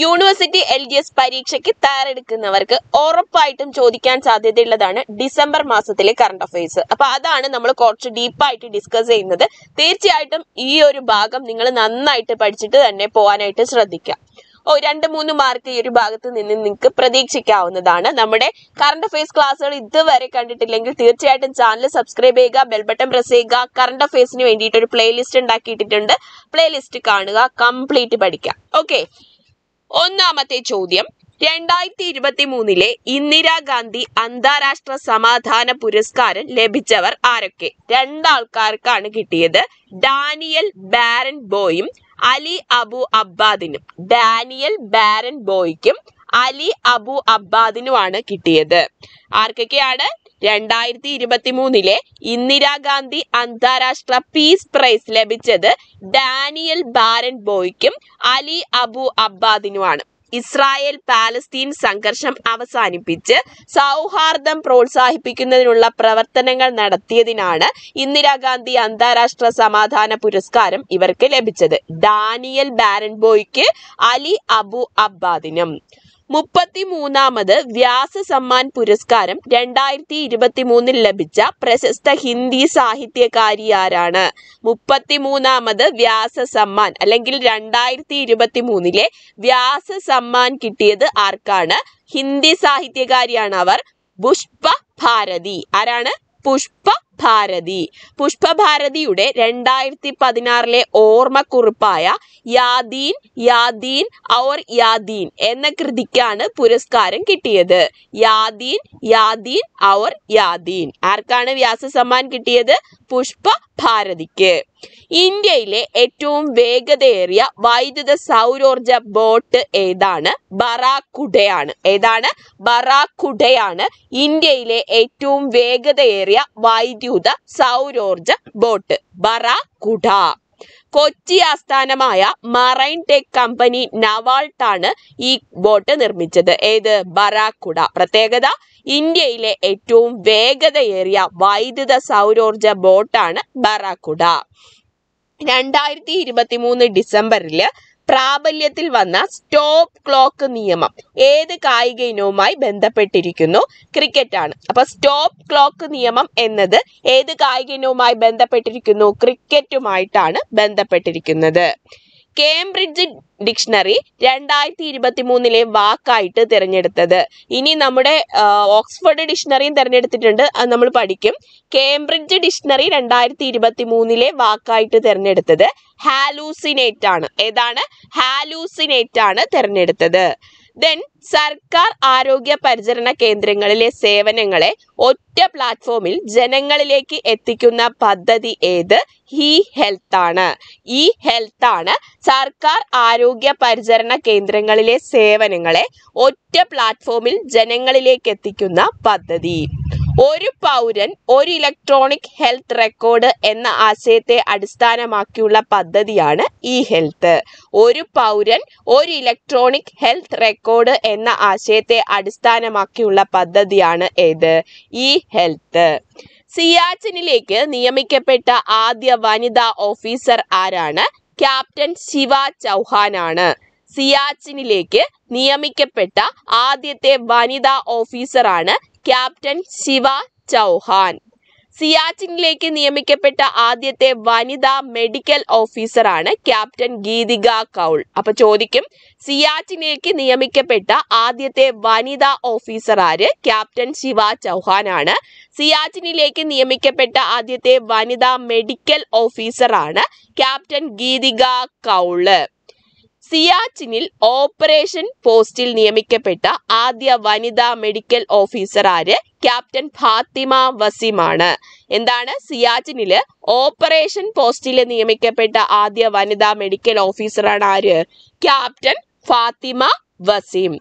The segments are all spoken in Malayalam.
യൂണിവേഴ്സിറ്റി എൽ ഡി എസ് പരീക്ഷയ്ക്ക് തയ്യാറെടുക്കുന്നവർക്ക് ഉറപ്പായിട്ടും ചോദിക്കാൻ സാധ്യതയുള്ളതാണ് ഡിസംബർ മാസത്തിലെ കറണ്ട് അഫയേഴ്സ് അപ്പൊ അതാണ് നമ്മൾ കുറച്ച് ഡീപ്പായിട്ട് ഡിസ്കസ് ചെയ്യുന്നത് തീർച്ചയായിട്ടും ഈ ഒരു ഭാഗം നിങ്ങൾ നന്നായിട്ട് പഠിച്ചിട്ട് തന്നെ പോകാനായിട്ട് ശ്രദ്ധിക്കുക ഓ രണ്ട് മൂന്ന് മാർക്ക് ഈ ഒരു ഭാഗത്ത് നിന്ന് നിങ്ങൾക്ക് പ്രതീക്ഷിക്കാവുന്നതാണ് നമ്മുടെ കറണ്ട് അഫയേഴ്സ് ക്ലാസ്സുകൾ ഇതുവരെ കണ്ടിട്ടില്ലെങ്കിൽ തീർച്ചയായിട്ടും ചാനൽ സബ്സ്ക്രൈബ് ചെയ്യുക ബെൽ ബട്ടൺ പ്രസ് ചെയ്യുക കറണ്ട് അഫയേഴ്സിന് വേണ്ടിയിട്ട് ഒരു പ്ലേലിസ്റ്റ് ഉണ്ടാക്കിയിട്ടുണ്ട് പ്ലേലിസ്റ്റ് കാണുക കംപ്ലീറ്റ് പഠിക്കുക ഓക്കെ ഒന്നാമത്തെ ചോദ്യം രണ്ടായിരത്തി ഇരുപത്തി മൂന്നിലെ ഇന്ദിരാഗാന്ധി അന്താരാഷ്ട്ര സമാധാന പുരസ്കാരം ലഭിച്ചവർ ആരൊക്കെ രണ്ടാൾക്കാർക്കാണ് കിട്ടിയത് Daniel barren ബോയും Ali Abu അബ്ബാദിനും Daniel barren ബോയ്ക്കും Ali Abu അബ്ബാദിനുമാണ് കിട്ടിയത് ആർക്കൊക്കെയാണ് രണ്ടായിരത്തി മൂന്നിലെ ഇന്ദിരാഗാന്ധി അന്താരാഷ്ട്ര പീസ് പ്രൈസ് ലഭിച്ചത് Daniel barren ബോയ്ക്കും Ali Abu അബ്ബാദിനുമാണ് Israel Palestine സംഘർഷം അവസാനിപ്പിച്ച് സൗഹാർദ്ദം പ്രോത്സാഹിപ്പിക്കുന്നതിനുള്ള പ്രവർത്തനങ്ങൾ നടത്തിയതിനാണ് ഇന്ദിരാഗാന്ധി അന്താരാഷ്ട്ര സമാധാന പുരസ്കാരം ഇവർക്ക് ലഭിച്ചത് ഡാനിയൽ ബാരൻബോയ്ക്ക് അലി അബു അബ്ബാദിനും മുപ്പത്തിമൂന്നാമത് വ്യാസ സമ്മാൻ പുരസ്കാരം രണ്ടായിരത്തി ഇരുപത്തിമൂന്നിൽ ലഭിച്ച പ്രശസ്ത ഹിന്ദി സാഹിത്യകാരി ആരാണ് മുപ്പത്തിമൂന്നാമത് വ്യാസ സമ്മാൻ അല്ലെങ്കിൽ രണ്ടായിരത്തി ഇരുപത്തിമൂന്നിലെ വ്യാസ സമ്മാൻ കിട്ടിയത് ആർക്കാണ് ഹിന്ദി സാഹിത്യകാരിയാണ് അവർ പുഷ്പ ഭാരതി ആരാണ് പുഷ്പ ഭാരതി പുഷ്പഭാരതിയുടെ രണ്ടായിരത്തി പതിനാറിലെ ഓർമ്മക്കുറിപ്പായ യാദീൻ യാദീൻ ഔർ യാദീൻ എന്ന കൃതിക്കാണ് പുരസ്കാരം കിട്ടിയത് യാദീൻ യാദീൻ ഔർ യാദീൻ ആർക്കാണ് വ്യാസസമ്മാൻ കിട്ടിയത് പുഷ്പ ഭാരതിക്ക് ഇന്ത്യയിലെ ഏറ്റവും വേഗതയേറിയ വൈദ്യുത സൗരോർജ ബോട്ട് ഏതാണ് ബറാക്കുഡയാണ് ഏതാണ് ബറാക്കുഡയാണ് ഇന്ത്യയിലെ ഏറ്റവും വേഗതയേറിയ വൈദ്യുത സൗരോർജ ബോട്ട് ബറാക്കുഡ കൊച്ചി ആസ്ഥാനമായ മറൈൻ ടെക് കമ്പനി നവാൾട്ടാണ് ഈ ബോട്ട് നിർമ്മിച്ചത് ഏത് ബറാക്കുഡ പ്രത്യേകത ഇന്ത്യയിലെ ഏറ്റവും വേഗതയേറിയ വൈദ്യുത സൗരോർജ ബോട്ടാണ് ബറാക്കുഡ രണ്ടായിരത്തി ഇരുപത്തി മൂന്ന് ഡിസംബറിൽ പ്രാബല്യത്തിൽ വന്ന സ്റ്റോപ്പ് ക്ലോക്ക് നിയമം ഏത് കായിക ഇനവുമായി ബന്ധപ്പെട്ടിരിക്കുന്നു ക്രിക്കറ്റ് ആണ് അപ്പൊ സ്റ്റോപ്പ് ക്ലോക്ക് നിയമം എന്നത് ഏത് കായിക ഇനവുമായി ബന്ധപ്പെട്ടിരിക്കുന്നു ക്രിക്കറ്റുമായിട്ടാണ് ബന്ധപ്പെട്ടിരിക്കുന്നത് കേംബ്രിഡ്ജ് ഡിക്ഷണറി രണ്ടായിരത്തി ഇരുപത്തി മൂന്നിലെ വാക്കായിട്ട് തിരഞ്ഞെടുത്തത് ഇനി നമ്മുടെ ഓക്സ്ഫോർഡ് ഡിക്ഷണറിയും തിരഞ്ഞെടുത്തിട്ടുണ്ട് അത് നമ്മൾ പഠിക്കും കേംബ്രിഡ്ജ് ഡിക്ഷണറി രണ്ടായിരത്തി ഇരുപത്തി മൂന്നിലെ വാക്കായിട്ട് തിരഞ്ഞെടുത്തത് ഹാലൂസിനേറ്റ് ആണ് ഏതാണ് ഹാലൂസിനേറ്റ് ആണ് തിരഞ്ഞെടുത്തത് ദെൻ സർക്കാർ ആരോഗ്യ പരിചരണ കേന്ദ്രങ്ങളിലെ സേവനങ്ങളെ ഒറ്റ പ്ലാറ്റ്ഫോമിൽ ജനങ്ങളിലേക്ക് എത്തിക്കുന്ന പദ്ധതി ഏത് ഇ ഹെൽത്ത് ആണ് ഇ ഹെൽത്ത് ആണ് സർക്കാർ ആരോഗ്യ പരിചരണ കേന്ദ്രങ്ങളിലെ സേവനങ്ങളെ ഒറ്റ പ്ലാറ്റ്ഫോമിൽ ജനങ്ങളിലേക്ക് എത്തിക്കുന്ന പദ്ധതി ഒരു പൗരൻ ഒരു ഇലക്ട്രോണിക് ഹെൽത്ത് റെക്കോർഡ് എന്ന ആശയത്തെ അടിസ്ഥാനമാക്കിയുള്ള പദ്ധതിയാണ് ഇ ഹെൽത്ത് ഒരു പൗരൻ ഒരു ഇലക്ട്രോണിക് ഹെൽത്ത് റെക്കോർഡ് എന്ന ആശയത്തെ അടിസ്ഥാനമാക്കിയുള്ള പദ്ധതിയാണ് ഏത് ഇ ഹെൽത്ത് സിയാച്ചിനിലേക്ക് നിയമിക്കപ്പെട്ട ആദ്യ വനിതാ ഓഫീസർ ആരാണ് ക്യാപ്റ്റൻ ശിവ ചൗഹാനാണ് സിയാച്ചിനിലേക്ക് നിയമിക്കപ്പെട്ട ആദ്യത്തെ വനിതാ ഓഫീസറാണ് ക്യാപ്റ്റൻ ശിവ ചൗഹാൻ സിയാച്ചിനിലേക്ക് നിയമിക്കപ്പെട്ട ആദ്യത്തെ വനിതാ മെഡിക്കൽ ഓഫീസറാണ് ക്യാപ്റ്റൻ ഗീതിക കൗൾ അപ്പൊ ചോദിക്കും സിയാച്ചിനിലേക്ക് നിയമിക്കപ്പെട്ട ആദ്യത്തെ വനിതാ ഓഫീസർ ആര് ക്യാപ്റ്റൻ ശിവ ചൗഹാൻ ആണ് സിയാച്ചിനിലേക്ക് നിയമിക്കപ്പെട്ട ആദ്യത്തെ വനിതാ മെഡിക്കൽ ഓഫീസറാണ് ക്യാപ്റ്റൻ ഗീതിക കൗള് സിയാച്ചിനിൽ ഓപ്പറേഷൻ പോസ്റ്റിൽ നിയമിക്കപ്പെട്ട ആദ്യ വനിതാ മെഡിക്കൽ ഓഫീസർ ആര് ക്യാപ്റ്റൻ ഫാത്തിമ വസീമാണ് എന്താണ് സിയാച്ചിനില് ഓപ്പറേഷൻ പോസ്റ്റിൽ നിയമിക്കപ്പെട്ട ആദ്യ വനിതാ മെഡിക്കൽ ഓഫീസറാണ് ആര് ക്യാപ്റ്റൻ ഫാത്തിമ വസീം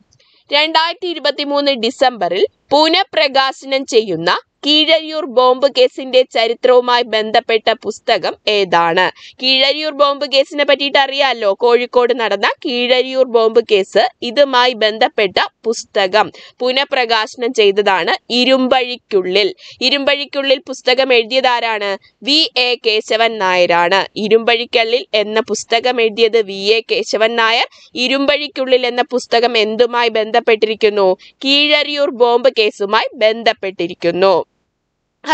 രണ്ടായിരത്തി ഇരുപത്തി മൂന്ന് ഡിസംബറിൽ പുനഃപ്രകാശനം ചെയ്യുന്ന കീഴരിയൂർ ബോംബ് കേസിന്റെ ചരിത്രവുമായി ബന്ധപ്പെട്ട പുസ്തകം ഏതാണ് കീഴരിയൂർ ബോംബ് കേസിനെ പറ്റിയിട്ട് അറിയാമല്ലോ കോഴിക്കോട് നടന്ന കീഴരിയൂർ ബോംബ് കേസ് ഇതുമായി ബന്ധപ്പെട്ട പുസ്തകം പുനഃപ്രകാശനം ചെയ്തതാണ് ഇരുമ്പഴിക്കുള്ളിൽ ഇരുമ്പഴിക്കുള്ളിൽ പുസ്തകം ആരാണ് വി എ കേശവൻ നായരാണ് ഇരുമ്പഴിക്കള്ളിൽ എന്ന പുസ്തകം എഴുതിയത് വി എ കേശവൻ നായർ ഇരുമ്പഴിക്കുള്ളിൽ എന്ന പുസ്തകം എന്തുമായി ബന്ധപ്പെട്ടിരിക്കുന്നു കീഴരിയൂർ ബോംബ് കേസുമായി ബന്ധപ്പെട്ടിരിക്കുന്നു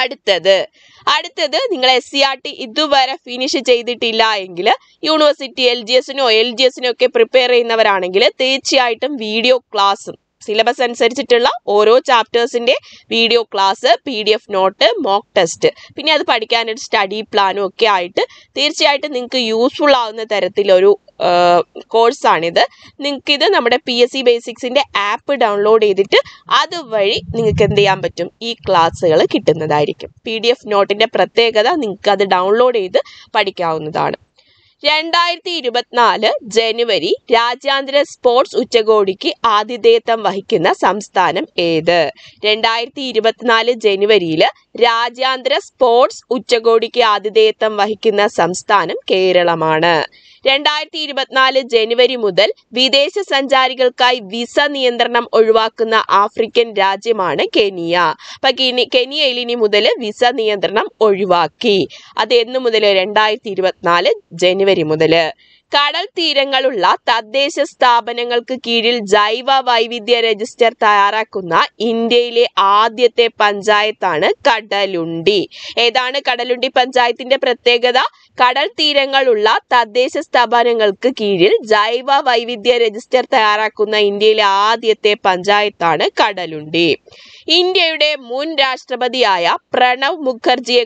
അടുത്തത് അടുത്തത് നിങ്ങൾ S C e R T ഇതുവരെ ഫിനിഷ് ചെയ്തിട്ടില്ല എങ്കിൽ യൂണിവേഴ്സിറ്റി എൽ ജി എസിനോ എൽ ജി എസിനോ ഒക്കെ പ്രിപ്പയർ ചെയ്യുന്നവരാണെങ്കിൽ തീർച്ചയായിട്ടും വീഡിയോ ക്ലാസ്സും സിലബസ് അനുസരിച്ചിട്ടുള്ള ഓരോ ചാപ്റ്റേഴ്സിൻ്റെ video class P D F note mock test പിന്നെ അത് പഠിക്കാനൊരു സ്റ്റഡി പ്ലാനും ഒക്കെ ആയിട്ട് തീർച്ചയായിട്ടും നിങ്ങൾക്ക് യൂസ്ഫുൾ ആവുന്ന തരത്തിലൊരു കോഴ്സാണിത് നിങ്ങൾക്കിത് നമ്മുടെ പി എസ് സി ബേസിക്സിൻ്റെ ആപ്പ് ഡൗൺലോഡ് ചെയ്തിട്ട് അതുവഴി നിങ്ങൾക്ക് എന്ത് ചെയ്യാൻ പറ്റും ഈ ക്ലാസ്സുകൾ കിട്ടുന്നതായിരിക്കും പി ഡി എഫ് നോട്ടിൻ്റെ പ്രത്യേകത നിങ്ങൾക്ക് അത് ഡൗൺലോഡ് ചെയ്ത് പഠിക്കാവുന്നതാണ് രണ്ടായിരത്തി ഇരുപത്തിനാല് ജനുവരി രാജ്യാന്തര സ്പോർട്സ് ഉച്ചകോടിക്ക് ആതിഥേയത്വം വഹിക്കുന്ന സംസ്ഥാനം ഏത് രണ്ടായിരത്തി ഇരുപത്തിനാല് ജനുവരിയിൽ രാജ്യാന്തര സ്പോർട്സ് ഉച്ചകോടിക്ക് ആതിഥേയത്വം വഹിക്കുന്ന സംസ്ഥാനം കേരളമാണ് രണ്ടായിരത്തി ഇരുപത്തിനാല് ജനുവരി മുതൽ വിദേശ സഞ്ചാരികൾക്കായി വിസ നിയന്ത്രണം ഒഴിവാക്കുന്ന ആഫ്രിക്കൻ രാജ്യമാണ് കെനിയ അപ്പൊ കെനിയയിൽ ഇനി മുതൽ വിസ നിയന്ത്രണം ഒഴിവാക്കി അത് എന്നു മുതൽ രണ്ടായിരത്തി ഇരുപത്തിനാല് ജനുവരി മുതൽ കടൽ തീരങ്ങളുള്ള തദ്ദേശ സ്ഥാപനങ്ങൾക്ക് കീഴിൽ ജൈവ വൈവിധ്യ രജിസ്റ്റർ തയ്യാറാക്കുന്ന ഇന്ത്യയിലെ ആദ്യത്തെ പഞ്ചായത്താണ് കടലുണ്ടി ഏതാണ് കടലുണ്ടി പഞ്ചായത്തിന്റെ പ്രത്യേകത കടൽ തീരങ്ങളുള്ള തദ്ദേശ സ്ഥാപനങ്ങൾക്ക് കീഴിൽ ജൈവ വൈവിധ്യ രജിസ്റ്റർ തയ്യാറാക്കുന്ന ഇന്ത്യയിലെ ആദ്യത്തെ പഞ്ചായത്താണ് കടലുണ്ടി ഇന്ത്യയുടെ മുൻ രാഷ്ട്രപതിയായ പ്രണബ്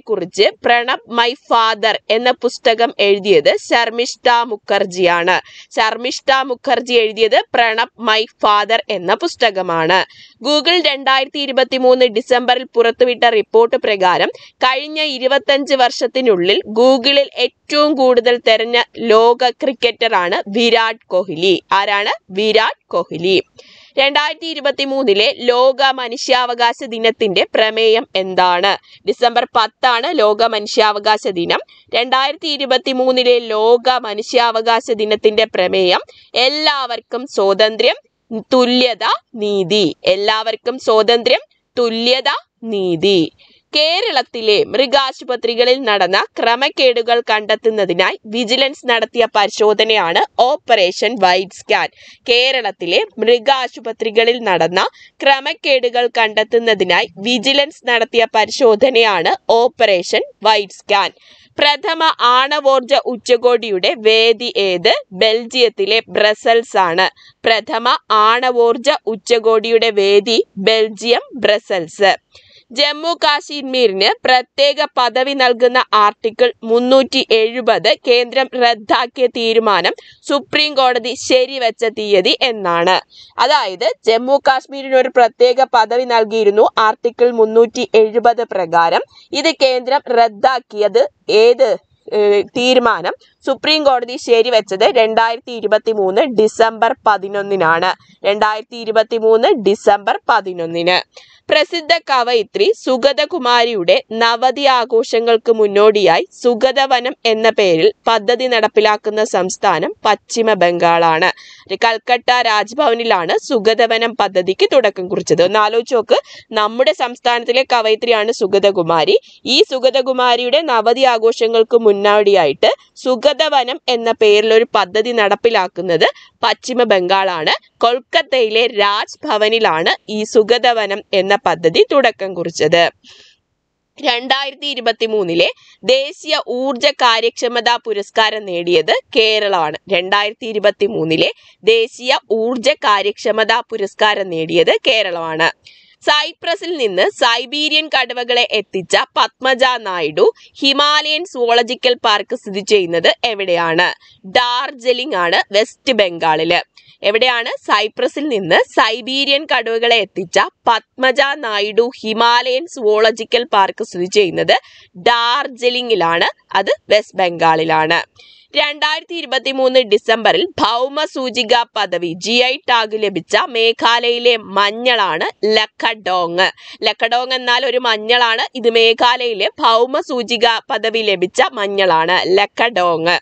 കുറിച്ച് പ്രണബ് മൈ ഫാദർ എന്ന പുസ്തകം എഴുതിയത് ശർമിഷ്ട മുഖർജിയാണ് ശർമിഷ്ട മുഖർജി എഴുതിയത് പ്രണബ് മൈ ഫാദർ എന്ന പുസ്തകമാണ് ഗൂഗിൾ രണ്ടായിരത്തി ഇരുപത്തി മൂന്ന് ഡിസംബറിൽ പുറത്തുവിട്ട റിപ്പോർട്ട് പ്രകാരം കഴിഞ്ഞ ഇരുപത്തഞ്ച് വർഷത്തിനുള്ളിൽ ഗൂഗിളിൽ ഏറ്റവും കൂടുതൽ തെരഞ്ഞ ലോക ക്രിക്കറ്ററാണ് വിരാട് കോഹ്ലി ആരാണ് വിരാട് കോഹ്ലി രണ്ടായിരത്തി ഇരുപത്തി മൂന്നിലെ ലോക മനുഷ്യാവകാശ ദിനത്തിന്റെ പ്രമേയം എന്താണ് ഡിസംബർ പത്താണ് ലോക മനുഷ്യാവകാശ ദിനം രണ്ടായിരത്തി ഇരുപത്തി മൂന്നിലെ ലോക മനുഷ്യാവകാശ ദിനത്തിന്റെ പ്രമേയം എല്ലാവർക്കും സ്വാതന്ത്ര്യം തുല്യത നീതി എല്ലാവർക്കും സ്വാതന്ത്ര്യം തുല്യത നീതി കേരളത്തിലെ മൃഗാശുപത്രികളിൽ നടന്ന ക്രമക്കേടുകൾ കണ്ടെത്തുന്നതിനായി വിജിലൻസ് നടത്തിയ പരിശോധനയാണ് ഓപ്പറേഷൻ വൈറ്റ് സ്കാൻ കേരളത്തിലെ മൃഗാശുപത്രികളിൽ നടന്ന ക്രമക്കേടുകൾ കണ്ടെത്തുന്നതിനായി വിജിലൻസ് നടത്തിയ പരിശോധനയാണ് ഓപ്പറേഷൻ വൈറ്റ് സ്കാൻ പ്രഥമ ആണവോർജ ഉച്ചകോടിയുടെ വേദി ഏത് ബെൽജിയത്തിലെ ബ്രസൽസ് ആണ് പ്രഥമ ആണവോർജ ഉച്ചകോടിയുടെ വേദി ബെൽജിയം ബ്രസൽസ് ജമ്മു കാശ്മീരിന് പ്രത്യേക പദവി നൽകുന്ന ആർട്ടിക്കിൾ മുന്നൂറ്റി എഴുപത് കേന്ദ്രം റദ്ദാക്കിയ തീരുമാനം സുപ്രീം കോടതി ശരിവെച്ച തീയതി എന്നാണ് അതായത് ജമ്മു കാശ്മീരിന് ഒരു പ്രത്യേക പദവി നൽകിയിരുന്നു ആർട്ടിക്കിൾ മുന്നൂറ്റി എഴുപത് പ്രകാരം ഇത് കേന്ദ്രം റദ്ദാക്കിയത് ഏത് തീരുമാനം സുപ്രീം കോടതി ശരിവെച്ചത് രണ്ടായിരത്തി ഇരുപത്തി മൂന്ന് ഡിസംബർ പതിനൊന്നിനാണ് രണ്ടായിരത്തി ഇരുപത്തി മൂന്ന് ഡിസംബർ പതിനൊന്നിന് പ്രസിദ്ധ കവയിത്രി സുഗതകുമാരിയുടെ നവതി ആഘോഷങ്ങൾക്ക് മുന്നോടിയായി സുഗതവനം എന്ന പേരിൽ പദ്ധതി നടപ്പിലാക്കുന്ന സംസ്ഥാനം പശ്ചിമ ബംഗാളാണ് കൽക്കട്ട രാജ്ഭവനിലാണ് സുഗതവനം പദ്ധതിക്ക് തുടക്കം കുറിച്ചത് ഒന്ന് ആലോചിച്ച് നോക്ക് നമ്മുടെ സംസ്ഥാനത്തിലെ കവയിത്രിയാണ് സുഗതകുമാരി ഈ സുഗതകുമാരിയുടെ നവതി ആഘോഷങ്ങൾക്ക് മുന്നോടിയായിട്ട് സുഗതവനം എന്ന പേരിൽ ഒരു പദ്ധതി നടപ്പിലാക്കുന്നത് പശ്ചിമ ബംഗാളാണ് കൊൽക്കത്തയിലെ രാജ്ഭവനിലാണ് ഈ സുഗതവനം എന്ന പദ്ധതി തുടക്കം കുറിച്ചത് രണ്ടായിരത്തി ഇരുപത്തി മൂന്നിലെ ദേശീയ ഊർജ കാര്യക്ഷമതാ പുരസ്കാരം നേടിയത് കേരളമാണ് രണ്ടായിരത്തി ഇരുപത്തി മൂന്നിലെ ദേശീയ ഊർജ കാര്യക്ഷമതാ പുരസ്കാരം നേടിയത് കേരളമാണ് സൈപ്രസിൽ നിന്ന് സൈബീരിയൻ കടുവകളെ എത്തിച്ച Padmaja Naidu Himalayan zoological park സ്ഥിതി ചെയ്യുന്നത് എവിടെയാണ് ഡാർജിലിംഗ് ആണ് വെസ്റ്റ് ബംഗാളില് എവിടെയാണ് സൈപ്രസിൽ നിന്ന് സൈബീരിയൻ കടുവകളെ എത്തിച്ച Padmaja Naidu Himalayan zoological park സ്ഥിതി ചെയ്യുന്നത് ഡാർജിലിംഗിലാണ് അത് വെസ്റ്റ് ബംഗാളിലാണ് രണ്ടായിരത്തി ഇരുപത്തി മൂന്ന് ഡിസംബറിൽ ഭൗമസൂചിക പദവി ജി ഐ ടാഗ് ലഭിച്ച മേഘാലയയിലെ മഞ്ഞളാണ് ലക്കഡോങ് ലക്കഡോങ് എന്നാൽ ഒരു മഞ്ഞളാണ് ഇത് മേഘാലയയിലെ ഭൗമസൂചിക പദവി ലഭിച്ച മഞ്ഞളാണ് Lakadong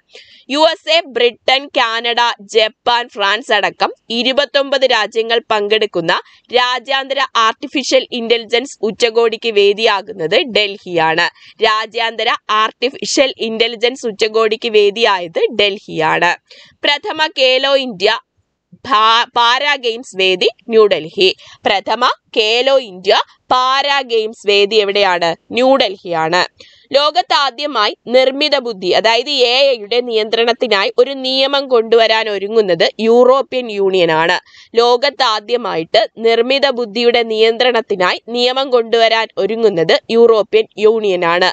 U S A Britain Canada Japan France അടക്കം ഇരുപത്തൊമ്പത് രാജ്യങ്ങൾ പങ്കെടുക്കുന്ന രാജ്യാന്തര ആർട്ടിഫിഷ്യൽ ഇന്റലിജൻസ് ഉച്ചകോടിക്ക് വേദിയാകുന്നത് ഡൽഹിയാണ് രാജ്യാന്തര ആർട്ടിഫിഷ്യൽ ഇന്റലിജൻസ് ഉച്ചകോടിക്ക് വേദിയായത് ഡൽഹിയാണ് പ്രഥമ കേലോ ഇന്ത്യ പാരാ ഗെയിംസ് വേദി ന്യൂഡൽഹി പ്രഥമ കേലോ ഇന്ത്യ പാരാ ഗെയിംസ് വേദി എവിടെയാണ് ന്യൂഡൽഹിയാണ് ലോകത്താദ്യമായി നിർമ്മിത ബുദ്ധി അതായത് എ ഐയുടെ നിയന്ത്രണത്തിനായി ഒരു നിയമം കൊണ്ടുവരാൻ ഒരുങ്ങുന്നത് യൂറോപ്യൻ യൂണിയൻ ആണ് ലോകത്താദ്യമായിട്ട് നിർമ്മിത ബുദ്ധിയുടെ നിയന്ത്രണത്തിനായി നിയമം കൊണ്ടുവരാൻ ഒരുങ്ങുന്നത് യൂറോപ്യൻ യൂണിയൻ ആണ്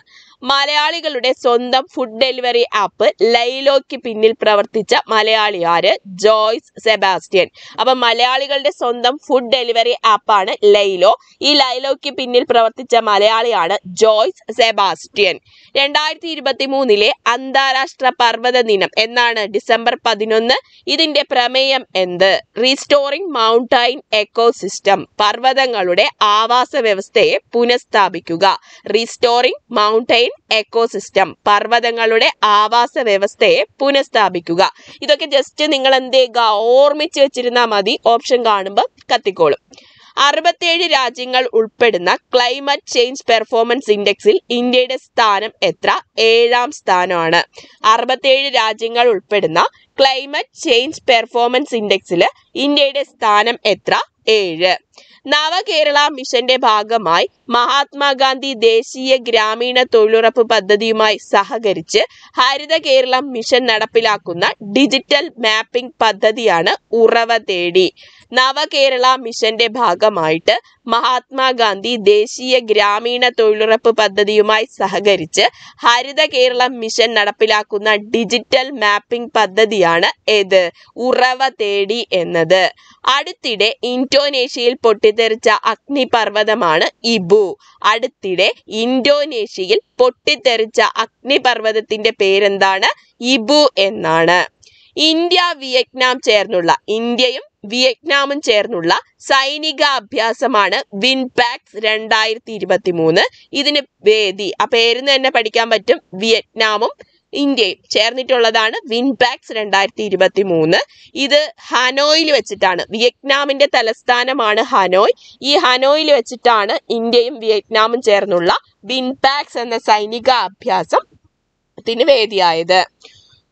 മലയാളികളുടെ സ്വന്തം ഫുഡ് ഡെലിവറി ആപ്പ് ലൈലോയ്ക്ക് പിന്നിൽ പ്രവർത്തിച്ച മലയാളി ആര് ജോയ്സ് സെബാസ്റ്റ്യൻ അപ്പൊ മലയാളികളുടെ സ്വന്തം ഫുഡ് ഡെലിവറി ആപ്പാണ് ലൈലോ ഈ ലൈലോയ്ക്ക് പിന്നിൽ പ്രവർത്തിച്ച മലയാളിയാണ് ജോയ്സ് സെബാസ്റ്റ്യൻ രണ്ടായിരത്തി ഇരുപത്തി മൂന്നിലെ അന്താരാഷ്ട്ര പർവ്വത ദിനം എന്നാണ് ഡിസംബർ പതിനൊന്ന് ഇതിന്റെ പ്രമേയം എന്ത് റീസ്റ്റോറിംഗ് മൗണ്ടൈൻ എക്കോസിസ്റ്റം പർവ്വതങ്ങളുടെ ആവാസ വ്യവസ്ഥയെ പുനഃസ്ഥാപിക്കുക റീസ്റ്റോറിംഗ് മൗണ്ടൈൻ മറൈൻ എക്കോസിസ്റ്റം പർവ്വതങ്ങളുടെ ആവാസ വ്യവസ്ഥയെ പുനഃസ്ഥാപിക്കുക ഇതൊക്കെ ജസ്റ്റ് നിങ്ങൾ എന്ത് ചെയ്യുക ഓർമ്മിച്ച് വെച്ചിരുന്നാൽ മതി ഓപ്ഷൻ കാണുമ്പോൾ കത്തിക്കോളും അറുപത്തിയേഴ് രാജ്യങ്ങൾ ഉൾപ്പെടുന്ന ക്ലൈമറ്റ് ചേഞ്ച് പെർഫോമൻസ് ഇൻഡെക്സിൽ ഇന്ത്യയുടെ സ്ഥാനം എത്ര ഏഴാം സ്ഥാനമാണ് അറുപത്തിയേഴ് രാജ്യങ്ങൾ ഉൾപ്പെടുന്ന ക്ലൈമറ്റ് ചേഞ്ച് പെർഫോമൻസ് ഇൻഡെക്സിൽ ഇന്ത്യയുടെ സ്ഥാനം എത്ര ഏഴ് നവകേരള മിഷന്റെ ഭാഗമായി മഹാത്മാഗാന്ധി ദേശീയ ഗ്രാമീണ തൊഴിലുറപ്പ് പദ്ധതിയുമായി സഹകരിച്ച് ഹരിത കേരളം മിഷൻ നടപ്പിലാക്കുന്ന ഡിജിറ്റൽ മാപ്പിംഗ് പദ്ധതിയാണ് ഉറവ തേടി നവകേരള മിഷന്റെ ഭാഗമായിട്ട് മഹാത്മാഗാന്ധി ദേശീയ ഗ്രാമീണ തൊഴിലുറപ്പ് പദ്ധതിയുമായി സഹകരിച്ച് ഹരിത കേരളം മിഷൻ നടപ്പിലാക്കുന്ന ഡിജിറ്റൽ മാപ്പിംഗ് പദ്ധതിയാണ് ഏത് ഉറവ തേടി എന്നത് അടുത്തിടെ ഇൻഡോനേഷ്യയിൽ പൊട്ടിത്തെറിച്ച അഗ്നിപർവ്വതമാണ് ഇബു നോക്കൂ അടുത്തിടെ ഇൻഡോനേഷ്യയിൽ പൊട്ടിത്തെറിച്ച അഗ്നിപർവ്വതത്തിന്റെ പേരെന്താണ് ഇബു എന്നാണ് ഇന്ത്യ വിയറ്റ്നാം ചേർന്നുള്ള ഇന്ത്യയും വിയറ്റ്നാമും ചേർന്നുള്ള സൈനിക അഭ്യാസമാണ് വിൻപാക്സ് രണ്ടായിരത്തി ഇരുപത്തി മൂന്ന് ഇതിന് വേദി ആ പേരിന്ന് തന്നെ പഠിക്കാൻ പറ്റും വിയറ്റ്നാമും ഇന്ത്യയും ചേർന്നിട്ടുള്ളതാണ് വിൻപാക്സ് രണ്ടായിരത്തി ഇരുപത്തി മൂന്ന് ഇത് ഹനോയിൽ വെച്ചിട്ടാണ് വിയറ്റ്നാമിന്റെ തലസ്ഥാനമാണ് ഹനോയ് ഈ ഹനോയിൽ വെച്ചിട്ടാണ് ഇന്ത്യയും വിയറ്റ്നാമും ചേർന്നുള്ള വിൻപാക്സ് എന്ന സൈനിക അഭ്യാസം ത്തിന് വേദിയായത്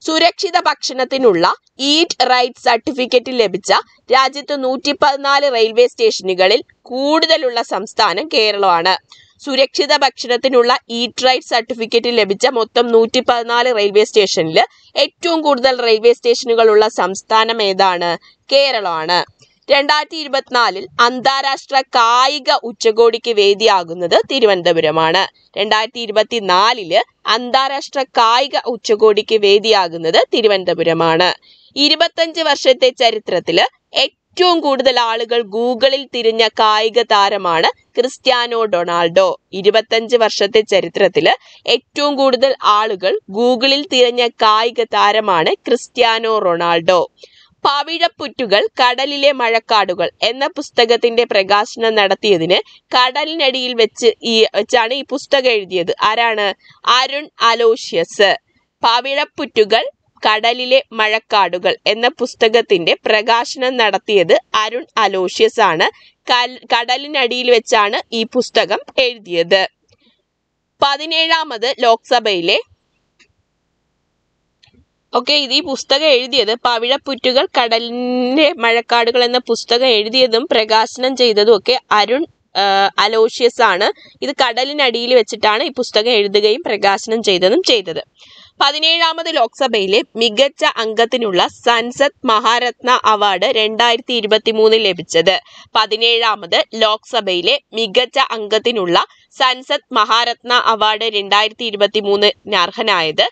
സുരക്ഷിത ഭക്ഷണത്തിനുള്ള ഈറ്റ് റൈറ്റ് സർട്ടിഫിക്കറ്റ് ലഭിച്ച രാജ്യത്ത് നൂറ്റി പതിനാല് റെയിൽവേ സ്റ്റേഷനുകളിൽ കൂടുതലുള്ള സംസ്ഥാനം കേരളമാണ് സുരക്ഷിത ഭക്ഷണത്തിനുള്ള ഈറ്റ് റൈറ്റ് സർട്ടിഫിക്കറ്റ് ലഭിച്ച മൊത്തം നൂറ്റി പതിനാല് റെയിൽവേ സ്റ്റേഷനിൽ ഏറ്റവും കൂടുതൽ റെയിൽവേ സ്റ്റേഷനുകളുള്ള സംസ്ഥാനം ഏതാണ് കേരളമാണ് രണ്ടായിരത്തി ഇരുപത്തിനാലിൽ അന്താരാഷ്ട്ര കായിക ഉച്ചകോടിക്ക് വേദിയാകുന്നത് തിരുവനന്തപുരമാണ് രണ്ടായിരത്തി ഇരുപത്തിനാലില് അന്താരാഷ്ട്ര കായിക ഉച്ചകോടിക്ക് വേദിയാകുന്നത് തിരുവനന്തപുരമാണ് ഇരുപത്തഞ്ച് വർഷത്തെ ചരിത്രത്തില് ഏറ്റവും കൂടുതൽ ആളുകൾ ഗൂഗിളിൽ തിരിഞ്ഞ കായിക താരമാണ് ക്രിസ്ത്യാനോ ഡൊണാൾഡോ ഇരുപത്തഞ്ച് വർഷത്തെ ചരിത്രത്തിൽ ഏറ്റവും കൂടുതൽ ആളുകൾ ഗൂഗിളിൽ തിരഞ്ഞ കായിക താരമാണ് ക്രിസ്ത്യാനോ റൊണാൾഡോ പവിഴപ്പുറ്റുകൾ കടലിലെ മഴക്കാടുകൾ എന്ന പുസ്തകത്തിന്റെ പ്രകാശനം നടത്തിയതിന് കടലിനടിയിൽ വെച്ച് ഈ വെച്ചാണ് ഈ പുസ്തകം എഴുതിയത് ആരാണ് അരുൺ അലോഷ്യസ് പവിഴപ്പുറ്റുകൾ കടലിലെ മഴക്കാടുകൾ എന്ന പുസ്തകത്തിന്റെ പ്രകാശനം നടത്തിയത് അരുൺ അലോഷ്യസ് ആണ് കടലിനടിയിൽ വെച്ചാണ് ഈ പുസ്തകം എഴുതിയത് പതിനേഴാമത് ലോക്സഭയിലെ ഓക്കെ ഇത് ഈ പുസ്തകം എഴുതിയത് പവിഴപ്പുറ്റുകൾ കടലിന്റെ മഴക്കാടുകൾ എന്ന പുസ്തകം എഴുതിയതും പ്രകാശനം ചെയ്തതും ഒക്കെ അരുൺ അലോഷ്യസ് ആണ് ഇത് കടലിനടിയിൽ വെച്ചിട്ടാണ് ഈ പുസ്തകം എഴുതുകയും പ്രകാശനം ചെയ്തതും ചെയ്തത് പതിനേഴാമത് ലോക്സഭയിലെ മികച്ച അംഗത്തിനുള്ള സൻസദ് മഹാരത്ന അവാർഡ് രണ്ടായിരത്തി മൂന്നിൽ ലഭിച്ചത് പതിനേഴാമത് ലോക്സഭയിലെ മികച്ച അംഗത്തിനുള്ള സൻസദ് മഹാരത്ന അവാർഡ് രണ്ടായിരത്തി മൂന്നിന് അർഹനായത്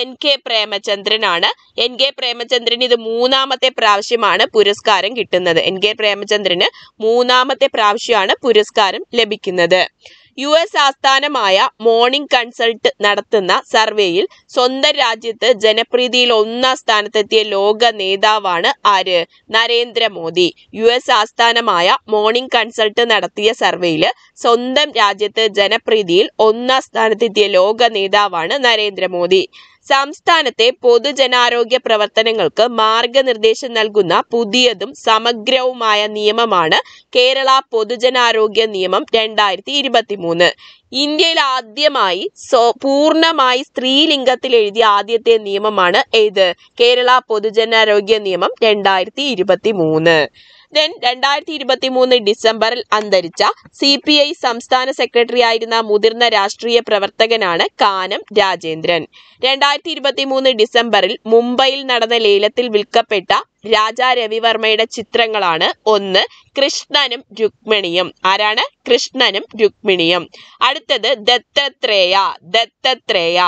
എൻ കെ പ്രേമചന്ദ്രനാണ് എൻ കെ പ്രേമചന്ദ്രന് ഇത് മൂന്നാമത്തെ പ്രാവശ്യമാണ് പുരസ്കാരം കിട്ടുന്നത് എൻ കെ പ്രേമചന്ദ്രന് മൂന്നാമത്തെ പ്രാവശ്യമാണ് പുരസ്കാരം ലഭിക്കുന്നത് യു എസ് ആസ്ഥാനമായ മോർണിംഗ് കൺസൾട്ട് നടത്തുന്ന സർവേയിൽ സ്വന്തം രാജ്യത്ത് ജനപ്രീതിയിൽ ഒന്നാം സ്ഥാനത്തെത്തിയ ലോക നേതാവാണ് ആര് നരേന്ദ്രമോദി യു എസ് ആസ്ഥാനമായ മോർണിംഗ് കൺസൾട്ട് നടത്തിയ സർവേയിൽ സ്വന്തം രാജ്യത്ത് ജനപ്രീതിയിൽ ഒന്നാം സ്ഥാനത്തെത്തിയ ലോക നേതാവാണ് നരേന്ദ്രമോദി സംസ്ഥാനത്തെ പൊതുജനാരോഗ്യ പ്രവർത്തനങ്ങൾക്ക് മാർഗനിർദ്ദേശം നൽകുന്ന പുതിയതും സമഗ്രവുമായ നിയമമാണ് കേരള പൊതുജനാരോഗ്യ നിയമം രണ്ടായിരത്തി മൂന്ന് ഇന്ത്യയിൽ ആദ്യമായി സോ പൂർണ്ണമായി സ്ത്രീലിംഗത്തിൽ എഴുതിയ ആദ്യത്തെ നിയമമാണ് ഏത് കേരള പൊതുജനാരോഗ്യ നിയമം രണ്ടായിരത്തി ഇരുപത്തി മൂന്ന് ദെൻ രണ്ടായിരത്തി ഇരുപത്തി മൂന്ന് ഡിസംബറിൽ അന്തരിച്ച സി പി ഐ സംസ്ഥാന സെക്രട്ടറി ആയിരുന്ന മുതിർന്ന രാഷ്ട്രീയ പ്രവർത്തകനാണ് കാനം രാജേന്ദ്രൻ രണ്ടായിരത്തി ഇരുപത്തി മൂന്ന് ഡിസംബറിൽ മുംബൈയിൽ നടന്ന ലേലത്തിൽ വിൽക്കപ്പെട്ട രാജാ രവിവർമ്മയുടെ ചിത്രങ്ങളാണ് ഒന്ന് കൃഷ്ണനും രുക്മിണിയും ആരാണ് കൃഷ്ണനും രുക്മിണിയും അടുത്തത് ദത്തത്രേയ ദത്തത്രേയ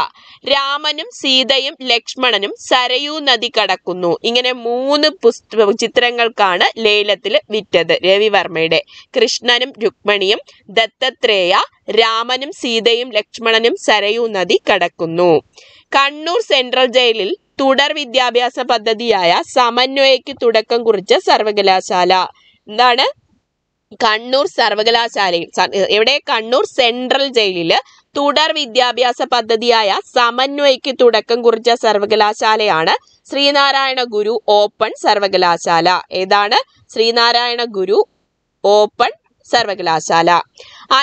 രാമനും സീതയും ലക്ഷ്മണനും സരയൂ നദി കടക്കുന്നു ഇങ്ങനെ മൂന്ന് ചിത്രങ്ങൾക്കാണ് ലേലത്തിൽ വിറ്റത് രവിവർമ്മയുടെ കൃഷ്ണനും രുക്മിണിയും ദത്തത്രേയ രാമനും സീതയും ലക്ഷ്മണനും സരയൂ നദി കടക്കുന്നു കണ്ണൂർ സെൻട്രൽ ജയിലിൽ തുടർ വിദ്യാഭ്യാസ പദ്ധതിയായ സമന്വയയ്ക്ക് തുടക്കം കുറിച്ച സർവകലാശാല എന്താണ് കണ്ണൂർ സർവകലാശാലയിൽ എവിടെ കണ്ണൂർ സെൻട്രൽ ജയിലിൽ തുടർ വിദ്യാഭ്യാസ പദ്ധതിയായ സമന്വയ്ക്ക് തുടക്കം കുറിച്ച സർവകലാശാലയാണ് ശ്രീനാരായണ ഗുരു ഓപ്പൺ സർവകലാശാല ഏതാണ് ശ്രീനാരായണ ഗുരു ഓപ്പൺ സർവകലാശാല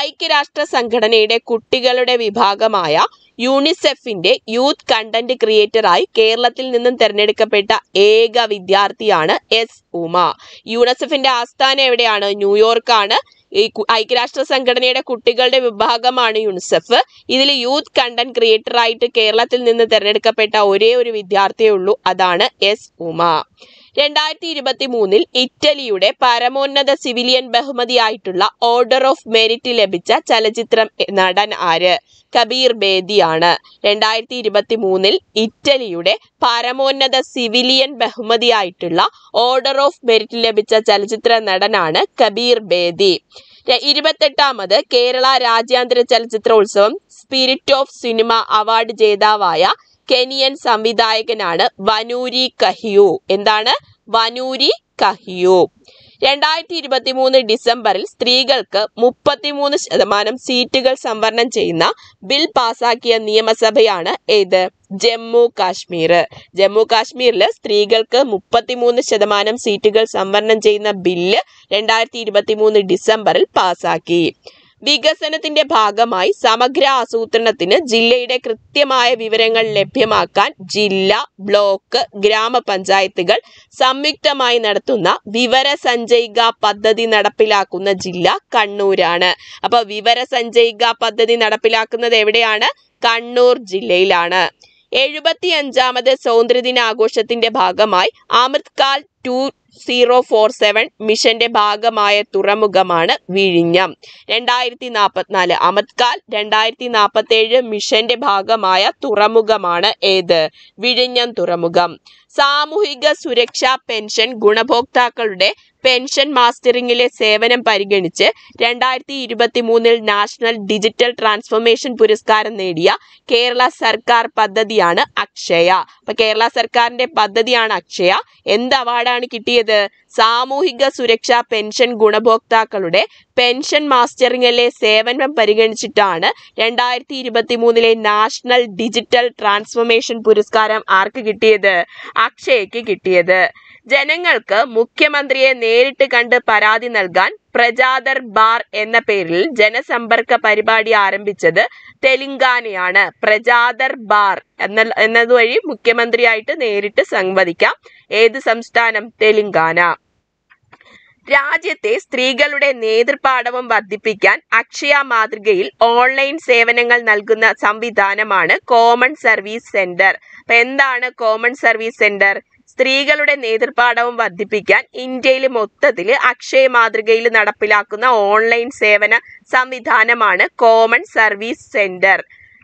ഐക്യരാഷ്ട്ര സംഘടനയുടെ കുട്ടികളുടെ വിഭാഗമായ യൂണിസെഫിന്റെ യൂത്ത് കണ്ടന്റ് ക്രിയേറ്ററായി കേരളത്തിൽ നിന്നും തെരഞ്ഞെടുക്കപ്പെട്ട ഏക വിദ്യാർത്ഥിയാണ് എസ് ഉമ യൂണിസെഫിന്റെ ആസ്ഥാനം എവിടെയാണ് ന്യൂയോർക്കാണ് ഈ ഐക്യരാഷ്ട്ര സംഘടനയുടെ കുട്ടികളുടെ വിഭാഗമാണ് യുണിസെഫ് ഇതിൽ യൂത്ത് കണ്ടന്റ് ക്രിയേറ്റർ ആയിട്ട് കേരളത്തിൽ നിന്ന് തിരഞ്ഞെടുക്കപ്പെട്ട ഒരേ ഒരു വിദ്യാർത്ഥിയേ ഉള്ളൂ അതാണ് എസ് ഉമ രണ്ടായിരത്തി ഇരുപത്തി മൂന്നിൽ ഇറ്റലിയുടെ പരമോന്നത സിവിലിയൻ ബഹുമതിയായിട്ടുള്ള ഓർഡർ ഓഫ് മെരിറ്റ് ലഭിച്ച ചലച്ചിത്രം നടൻ ആര് കബീർ ബേദിയാണ് രണ്ടായിരത്തി ഇരുപത്തി മൂന്നിൽ ഇറ്റലിയുടെ പരമോന്നത സിവിലിയൻ ബഹുമതിയായിട്ടുള്ള ഓർഡർ ഓഫ് മെരിറ്റ് ലഭിച്ച ചലച്ചിത്ര നടനാണ് കബീർ ബേദി ഇരുപത്തെട്ടാമത് കേരള രാജ്യാന്തര ചലച്ചിത്രോത്സവം സ്പിരിറ്റ് ഓഫ് സിനിമ അവാർഡ് ജേതാവായ കെനിയൻ സംവിധായകനാണ് വനൂരി കഹിയോ എന്താണ് വനൂരി കഹിയോ രണ്ടായിരത്തി ഇരുപത്തി മൂന്ന് ഡിസംബറിൽ സ്ത്രീകൾക്ക് മുപ്പത്തിമൂന്ന് ശതമാനം സീറ്റുകൾ സംവരണം ചെയ്യുന്ന ബിൽ പാസാക്കിയ നിയമസഭയാണ് ഏത് ജമ്മു കാശ്മീർ ജമ്മു കാശ്മീരിൽ സ്ത്രീകൾക്ക് മുപ്പത്തിമൂന്ന് ശതമാനം സീറ്റുകൾ സംവരണം ചെയ്യുന്ന ബില്ല് രണ്ടായിരത്തി ഇരുപത്തി മൂന്ന് ഡിസംബറിൽ പാസാക്കി വികസനത്തിന്റെ ഭാഗമായി സമഗ്ര ആസൂത്രണത്തിന് ജില്ലയുടെ കൃത്യമായ വിവരങ്ങൾ ലഭ്യമാക്കാൻ ജില്ല ബ്ലോക്ക് ഗ്രാമപഞ്ചായത്തുകൾ സംയുക്തമായി നടത്തുന്ന വിവര സഞ്ചയിക പദ്ധതി നടപ്പിലാക്കുന്ന ജില്ല കണ്ണൂരാണ് അപ്പൊ വിവര സഞ്ചയിക പദ്ധതി നടപ്പിലാക്കുന്നത് എവിടെയാണ് കണ്ണൂർ ജില്ലയിലാണ് എഴുപത്തിയഞ്ചാമത് സ്വാതന്ത്ര്യദിനാഘോഷത്തിന്റെ ഭാഗമായി അമൃത് കാൽ ടു സീറോ ഫോർ സെവൻ മിഷന്റെ ഭാഗമായ തുറമുഖമാണ് വിഴിഞ്ഞം രണ്ടായിരത്തി നാൽപ്പത്തിനാല് അമൃത് കാൽ രണ്ടായിരത്തി നാൽപ്പത്തി ഏഴ് മിഷന്റെ ഭാഗമായ തുറമുഖമാണ് ഏത് വിഴിഞ്ഞം തുറമുഖം സാമൂഹിക സുരക്ഷാ പെൻഷൻ ഗുണഭോക്താക്കളുടെ പെൻഷൻ മാസ്റ്ററിംഗിലെ സേവനം പരിഗണിച്ച് രണ്ടായിരത്തി ഇരുപത്തി മൂന്നിൽ നാഷണൽ ഡിജിറ്റൽ ട്രാൻസ്ഫോർമേഷൻ പുരസ്കാരം നേടിയ കേരള സർക്കാർ പദ്ധതിയാണ് അക്ഷയ അപ്പൊ കേരള സർക്കാരിന്റെ പദ്ധതിയാണ് അക്ഷയ എന്ത് അവാർഡാണ് കിട്ടിയത് സാമൂഹിക സുരക്ഷാ പെൻഷൻ ഗുണഭോക്താക്കളുടെ പെൻഷൻ മാസ്റ്ററിംഗിലെ സേവനം പരിഗണിച്ചിട്ടാണ് രണ്ടായിരത്തി ഇരുപത്തി മൂന്നിലെ നാഷണൽ ഡിജിറ്റൽ ട്രാൻസ്ഫോർമേഷൻ പുരസ്കാരം ആർക്ക് കിട്ടിയത് അക്ഷയയ്ക്ക് കിട്ടിയത് ജനങ്ങൾക്ക് മുഖ്യമന്ത്രിയെ നേരിട്ട് കണ്ട് പരാതി നൽകാൻ പ്രജാദർ ബാർ എന്ന പേരിൽ ജനസമ്പർക്ക പരിപാടി ആരംഭിച്ചത് തെലങ്കാനയാണ് പ്രജാദർ ബാർ എന്ന എന്നതുവഴി മുഖ്യമന്ത്രിയായിട്ട് നേരിട്ട് സംവദിക്കാം ഏത് സംസ്ഥാനം തെലങ്കാന രാജ്യത്തെ സ്ത്രീകളുടെ നേതൃപാടവം വർദ്ധിപ്പിക്കാൻ അക്ഷയ മാതൃകയിൽ ഓൺലൈൻ സേവനങ്ങൾ നൽകുന്ന സംവിധാനമാണ് കോമൺ സർവീസ് സെന്റർ അപ്പൊ എന്താണ് കോമൺ സർവീസ് സെന്റർ സ്ത്രീകളുടെ നേതൃപാഠവും വർദ്ധിപ്പിക്കാൻ ഇന്ത്യയിൽ മൊത്തത്തിൽ അക്ഷയ മാതൃകയിൽ നടപ്പിലാക്കുന്ന ഓൺലൈൻ സേവന സംവിധാനമാണ് കോമൺ സർവീസ് സെന്റർ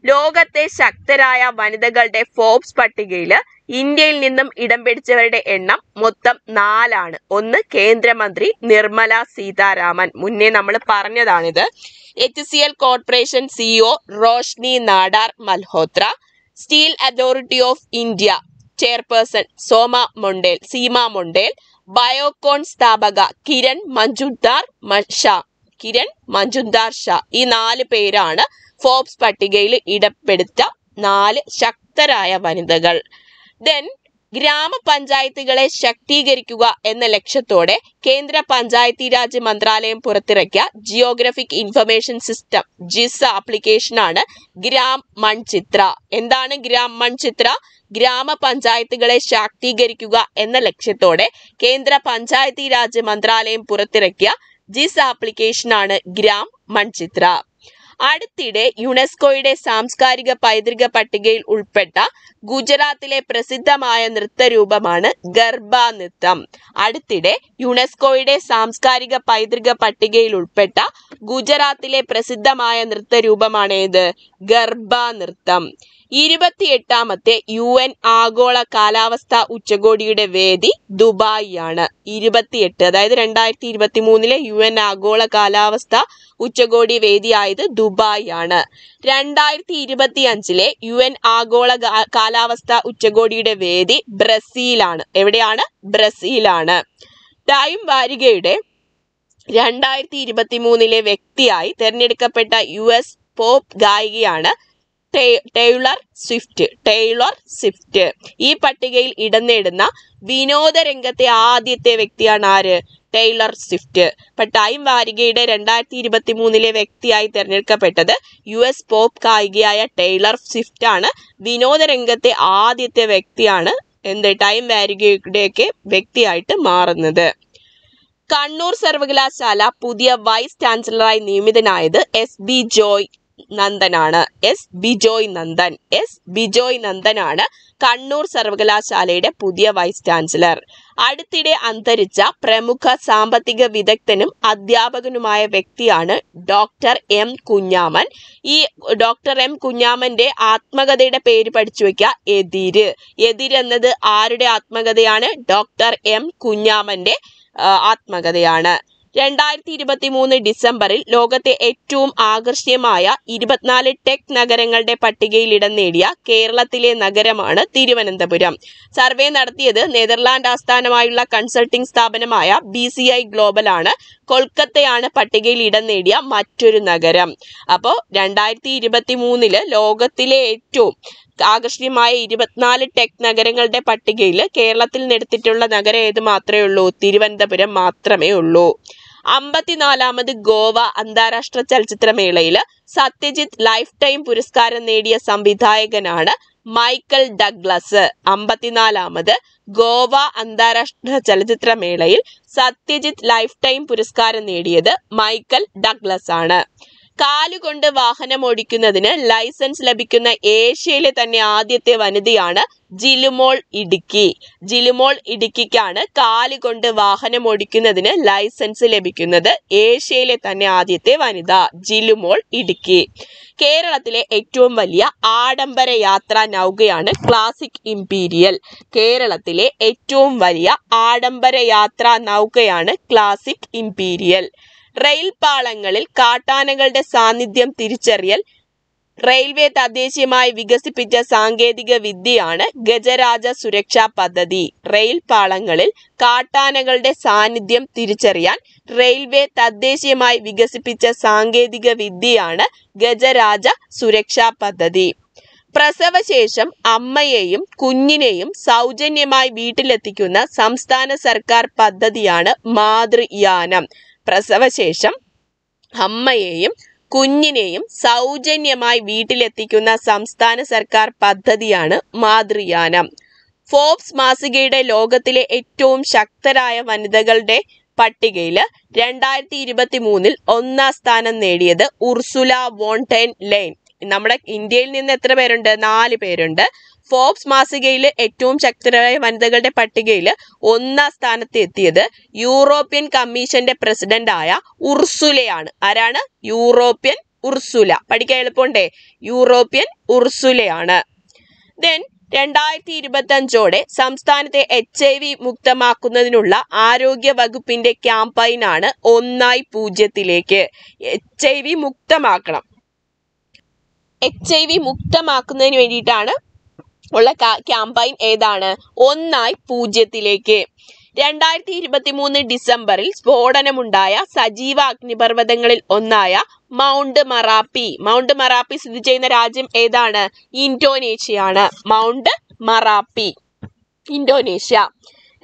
ലോകത്തെ ശക്തരായ വനിതകളുടെ ഫോബ്സ് പട്ടികയിൽ ഇന്ത്യയിൽ നിന്നും ഇടം പിടിച്ചവരുടെ എണ്ണം മൊത്തം നാലാണ് ഒന്ന് കേന്ദ്രമന്ത്രി നിർമ്മല സീതാരാമൻ മുന്നേ നമ്മൾ പറഞ്ഞതാണിത് H C L corporation CEO Roshni Nadar Malhotra steel authority of India chairperson Soma Mondal Seema Mondal Biocon സ്ഥാപക കിരൺ മഞ്ജുദാർ ഷാ കിരൺ മഞ്ജുദാർ ഷാ ഈ നാല് പേരാണ് ഫോബ്സ് പട്ടികയിൽ ഇടപെടുത്ത നാല് ശക്തരായ വനിതകൾ ദെൻ ഗ്രാമപഞ്ചായത്തുകളെ ശക്തീകരിക്കുക എന്ന ലക്ഷ്യത്തോടെ കേന്ദ്ര പഞ്ചായത്തി രാജ് മന്ത്രാലയം പുറത്തിറക്കിയ ജിയോഗ്രഫിക് ഇൻഫർമേഷൻ സിസ്റ്റം ജിസ് ആപ്ലിക്കേഷനാണ് ഗ്രാം മൺചിത്ര എന്താണ് ഗ്രാം മൺചിത്ര ഗ്രാമപഞ്ചായത്തുകളെ ശാക്തീകരിക്കുക എന്ന ലക്ഷ്യത്തോടെ കേന്ദ്ര പഞ്ചായത്തി രാജ് മന്ത്രാലയം പുറത്തിറക്കിയ ജിസ് ആപ്ലിക്കേഷനാണ് ഗ്രാം മൺചിത്ര അടുത്തിടെ യുനെസ്കോയുടെ സാംസ്കാരിക പൈതൃക പട്ടികയിൽ ഉൾപ്പെട്ട ഗുജറാത്തിലെ പ്രസിദ്ധമായ നൃത്തരൂപമാണ് ഗർബാ നൃത്തം അടുത്തിടെ യുനെസ്കോയുടെ സാംസ്കാരിക പൈതൃക പട്ടികയിൽ ഉൾപ്പെട്ട ഗുജറാത്തിലെ പ്രസിദ്ധമായ നൃത്തരൂപമാണ് ഏത് ഗർബാ നൃത്തം ഇരുപത്തിയെട്ടാമത്തെ യു എൻ ആഗോള കാലാവസ്ഥ ഉച്ചകോടിയുടെ വേദി ദുബായിയാണ് ഇരുപത്തിയെട്ട് അതായത് രണ്ടായിരത്തി ഇരുപത്തി മൂന്നിലെ യു എൻ ആഗോള കാലാവസ്ഥ ഉച്ചകോടി വേദിയായത് ദുബായിയാണ് രണ്ടായിരത്തി ഇരുപത്തി അഞ്ചിലെ യു എൻ ആഗോള കാലാവസ്ഥ ഉച്ചകോടിയുടെ വേദി ബ്രസീലാണ് എവിടെയാണ് ബ്രസീലാണ് ടൈം വാരികയുടെ രണ്ടായിരത്തി ഇരുപത്തി മൂന്നിലെ വ്യക്തിയായി തെരഞ്ഞെടുക്കപ്പെട്ട യു എസ് പോപ്പ് ഗായികയാണ് ടെയ്ലർ സ്വിഫ്റ്റ് ടെയ്ലർ സ്വിഫ്റ്റ് ഈ പട്ടികയിൽ ഇടം നേടുന്ന വിനോദ രംഗത്തെ ആദ്യത്തെ വ്യക്തിയാണ് ആര് ടെയ്ലർ സ്വിഫ്റ്റ് ഇപ്പൊ ടൈം വാരികയുടെ രണ്ടായിരത്തി ഇരുപത്തി മൂന്നിലെ വ്യക്തിയായി തിരഞ്ഞെടുക്കപ്പെട്ടത് യു എസ് പോപ്പ് കായികയായ ടെയ്ലർ സ്വിഫ്റ്റ് ആണ് വിനോദ രംഗത്തെ ആദ്യത്തെ വ്യക്തിയാണ് എന്ത് ടൈം വാരികയുടെയൊക്കെ വ്യക്തിയായിട്ട് മാറുന്നത് കണ്ണൂർ സർവകലാശാല പുതിയ വൈസ് ചാൻസലറായി നിയമിതനായത് എസ് ബി ജോയ് നന്ദനാണ് എസ് ബിജോയ് നന്ദൻ എസ് ബിജോയ് നന്ദനാണ് കണ്ണൂർ സർവകലാശാലയുടെ പുതിയ വൈസ് ചാൻസലർ അടുത്തിടെ അന്തരിച്ച പ്രമുഖ സാമ്പത്തിക വിദഗ്ധനും അധ്യാപകനുമായ വ്യക്തിയാണ് ഡോക്ടർ എം കുഞ്ഞാമൻ ഈ ഡോക്ടർ എം കുഞ്ഞാമന്റെ ആത്മകഥയുടെ പേര് പഠിച്ചു വയ്ക്കുക എതിര് എതിർ എന്നത് ആരുടെ ആത്മകഥയാണ് ഡോക്ടർ എം കുഞ്ഞാമന്റെ ആത്മകഥയാണ് രണ്ടായിരത്തി ഇരുപത്തി മൂന്ന് ഡിസംബറിൽ ലോകത്തെ ഏറ്റവും ആകർഷ്യമായ ഇരുപത്തിനാല് ടെക് നഗരങ്ങളുടെ പട്ടികയിൽ ഇടം നേടിയ കേരളത്തിലെ നഗരമാണ് തിരുവനന്തപുരം സർവേ നടത്തിയത് നെതർലാൻഡ് ആസ്ഥാനമായുള്ള കൺസൾട്ടിംഗ് സ്ഥാപനമായ ബി സി ഐ ഗ്ലോബൽ ആണ് കൊൽക്കത്തയാണ് പട്ടികയിൽ ഇടം നേടിയ മറ്റൊരു നഗരം അപ്പോൾ രണ്ടായിരത്തി ഇരുപത്തി മൂന്നില് ലോകത്തിലെ ഏറ്റവും ആകർഷണീയമായ ഇരുപത്തിനാല് ടെക് നഗരങ്ങളുടെ പട്ടികയിൽ കേരളത്തിൽ നിന്നെടുത്തിട്ടുള്ള നഗരം ഏത് മാത്രമേ ഉള്ളൂ തിരുവനന്തപുരം മാത്രമേ ഉള്ളൂ അമ്പത്തിനാലാമത് ഗോവ അന്താരാഷ്ട്ര ചലച്ചിത്രമേളയിൽ സത്യജിത്ത് ലൈഫ് ടൈം പുരസ്കാരം നേടിയ സംവിധായകനാണ് മൈക്കൽ ഡഗ്ലസ് അമ്പത്തിനാലാമത് ഗോവ അന്താരാഷ്ട്ര ചലച്ചിത്രമേളയിൽ സത്യജിത്ത് ലൈഫ് ടൈം പുരസ്കാരം നേടിയത് മൈക്കൽ ഡഗ്ലസ് ആണ് കാലുകൊണ്ട് വാഹനം ഓടിക്കുന്നതിന് ലൈസൻസ് ലഭിക്കുന്ന ഏഷ്യയിലെ തന്നെ ആദ്യത്തെ വനിതയാണ് ജിലുമോൾ ഇടുക്കി ജിലുമോൾ ഇടുക്കിക്കാണ് കാലുകൊണ്ട് വാഹനം ഓടിക്കുന്നതിന് ലൈസൻസ് ലഭിക്കുന്നത് ഏഷ്യയിലെ തന്നെ ആദ്യത്തെ വനിത ജിലുമോൾ ഇടുക്കി കേരളത്തിലെ ഏറ്റവും വലിയ ആഡംബര യാത്രാ നൗകയാണ് ക്ലാസിക് ഇംപീരിയൽ കേരളത്തിലെ ഏറ്റവും വലിയ ആഡംബര യാത്രാ നൗകയാണ് ക്ലാസിക് ഇംപീരിയൽ റെയിൽ പാളങ്ങളിൽ കാട്ടാനകളുടെ സാന്നിധ്യം തിരിച്ചറിയൽ റെയിൽവേ തദ്ദേശീയമായി വികസിപ്പിച്ച സാങ്കേതിക വിദ്യയാണ് ഗജരാജ സുരക്ഷാ പദ്ധതി റെയിൽ പാളങ്ങളിൽ കാട്ടാനകളുടെ സാന്നിധ്യം തിരിച്ചറിയാൻ റെയിൽവേ തദ്ദേശീയമായി വികസിപ്പിച്ച സാങ്കേതിക വിദ്യയാണ് ഗജരാജ സുരക്ഷാ പദ്ധതി പ്രസവശേഷം അമ്മയെയും കുഞ്ഞിനെയും സൗജന്യമായി വീട്ടിലെത്തിക്കുന്ന സംസ്ഥാന സർക്കാർ പദ്ധതിയാണ് മാതൃയാനം പ്രസവശേഷം അമ്മയെയും കുഞ്ഞിനെയും സൗജന്യമായി വീട്ടിലെത്തിക്കുന്ന സംസ്ഥാന സർക്കാർ പദ്ധതിയാണ് മാതൃയാനം ഫോബ്സ് മാസികയുടെ ലോകത്തിലെ ഏറ്റവും ശക്തരായ വനിതകളുടെ പട്ടികയിൽ രണ്ടായിരത്തി ഇരുപത്തി മൂന്നിൽ ഒന്നാം സ്ഥാനം നേടിയത് ഉർസുല വോണ്ടൻ ലൈൻ നമ്മുടെ ഇന്ത്യയിൽ നിന്ന് എത്ര പേരുണ്ട് നാല് പേരുണ്ട് ഫോബ്സ് മാസികയിലെ ഏറ്റവും ശക്തരായ വനിതകളുടെ പട്ടികയിൽ ഒന്നാം സ്ഥാനത്ത് എത്തിയത് യൂറോപ്യൻ കമ്മീഷന്റെ പ്രസിഡന്റായ ഉർസുലയാണ് ആരാണ് യൂറോപ്യൻ ഉർസുല പഠിക്കാൻ എളുപ്പമുണ്ടേ യൂറോപ്യൻ ഉർസുലയാണ് ദെൻ രണ്ടായിരത്തി ഇരുപത്തഞ്ചോടെ സംസ്ഥാനത്തെ എച്ച് ഐ വി മുക്തമാക്കുന്നതിനുള്ള ആരോഗ്യ വകുപ്പിന്റെ ക്യാമ്പയിനാണ് ഒന്നായി പൂജ്യത്തിലേക്ക് എച്ച് ഐ വി മുക്തമാക്കണം എച്ച് ഐ വി മുക്തമാക്കുന്നതിന് വേണ്ടിയിട്ടാണ് ഉള്ള ക്യാമ്പയിൻ ഏതാണ് ഒന്നായി പൂജ്യത്തിലേക്ക് രണ്ടായിരത്തി ഇരുപത്തി മൂന്ന് ഡിസംബറിൽ സ്ഫോടനമുണ്ടായ സജീവ അഗ്നിപർവ്വതങ്ങളിൽ ഒന്നായ മൗണ്ട് മറാപ്പി മൗണ്ട് മറാപ്പി സ്ഥിതി ചെയ്യുന്ന രാജ്യം ഏതാണ് ഇന്തോനേഷ്യയാണ് മൗണ്ട് മറാപ്പി ഇന്തോനേഷ്യ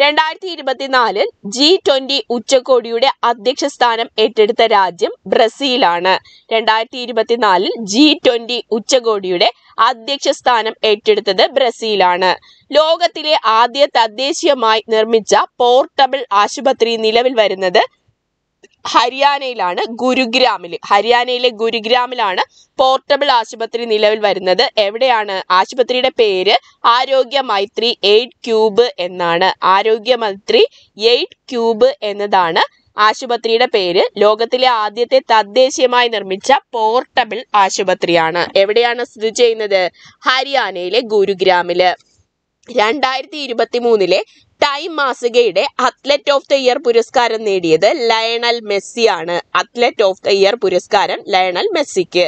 രണ്ടായിരത്തി ഇരുപത്തിനാലിൽ ജി ട്വന്റി ഉച്ചകോടിയുടെ അധ്യക്ഷ സ്ഥാനം ഏറ്റെടുത്ത രാജ്യം ബ്രസീലാണ് രണ്ടായിരത്തി ഇരുപത്തിനാലിൽ ജി ട്വന്റി ഉച്ചകോടിയുടെ അധ്യക്ഷ സ്ഥാനം ഏറ്റെടുത്തത് ബ്രസീലാണ് ലോകത്തിലെ ആദ്യ തദ്ദേശീയമായി നിർമ്മിച്ച പോർട്ടബിൾ ആശുപത്രി നിലവിൽ വരുന്നത് ഹരിയാനയിലാണ് ഗുരുഗ്രാമിൽ ഹരിയാനയിലെ ഗുരുഗ്രാമിലാണ് പോർട്ടബിൾ ആശുപത്രി നിലവിൽ വരുന്നത് എവിടെയാണ് ആശുപത്രിയുടെ പേര് ആരോഗ്യ മൈത്രി എയ്റ്റ് ക്യൂബ് എന്നാണ് ആരോഗ്യ മൈത്രി എയ്റ്റ് ക്യൂബ് എന്നതാണ് ആശുപത്രിയുടെ പേര് ലോകത്തിലെ ആദ്യത്തെ തദ്ദേശീയമായി നിർമ്മിച്ച പോർട്ടബിൾ ആശുപത്രിയാണ് എവിടെയാണ് സ്ഥിതി ചെയ്യുന്നത് ഹരിയാനയിലെ ഗുരുഗ്രാമില് രണ്ടായിരത്തി ഇരുപത്തി മൂന്നിലെ ടൈം മാസികയുടെ അത്ലറ്റ് ഓഫ് ദ ഇയർ പുരസ്കാരം നേടിയത് ലയണൽ മെസ്സിയാണ് അത്ലറ്റ് ഓഫ് ദ ഇയർ പുരസ്കാരം ലയണൽ മെസ്സിക്ക്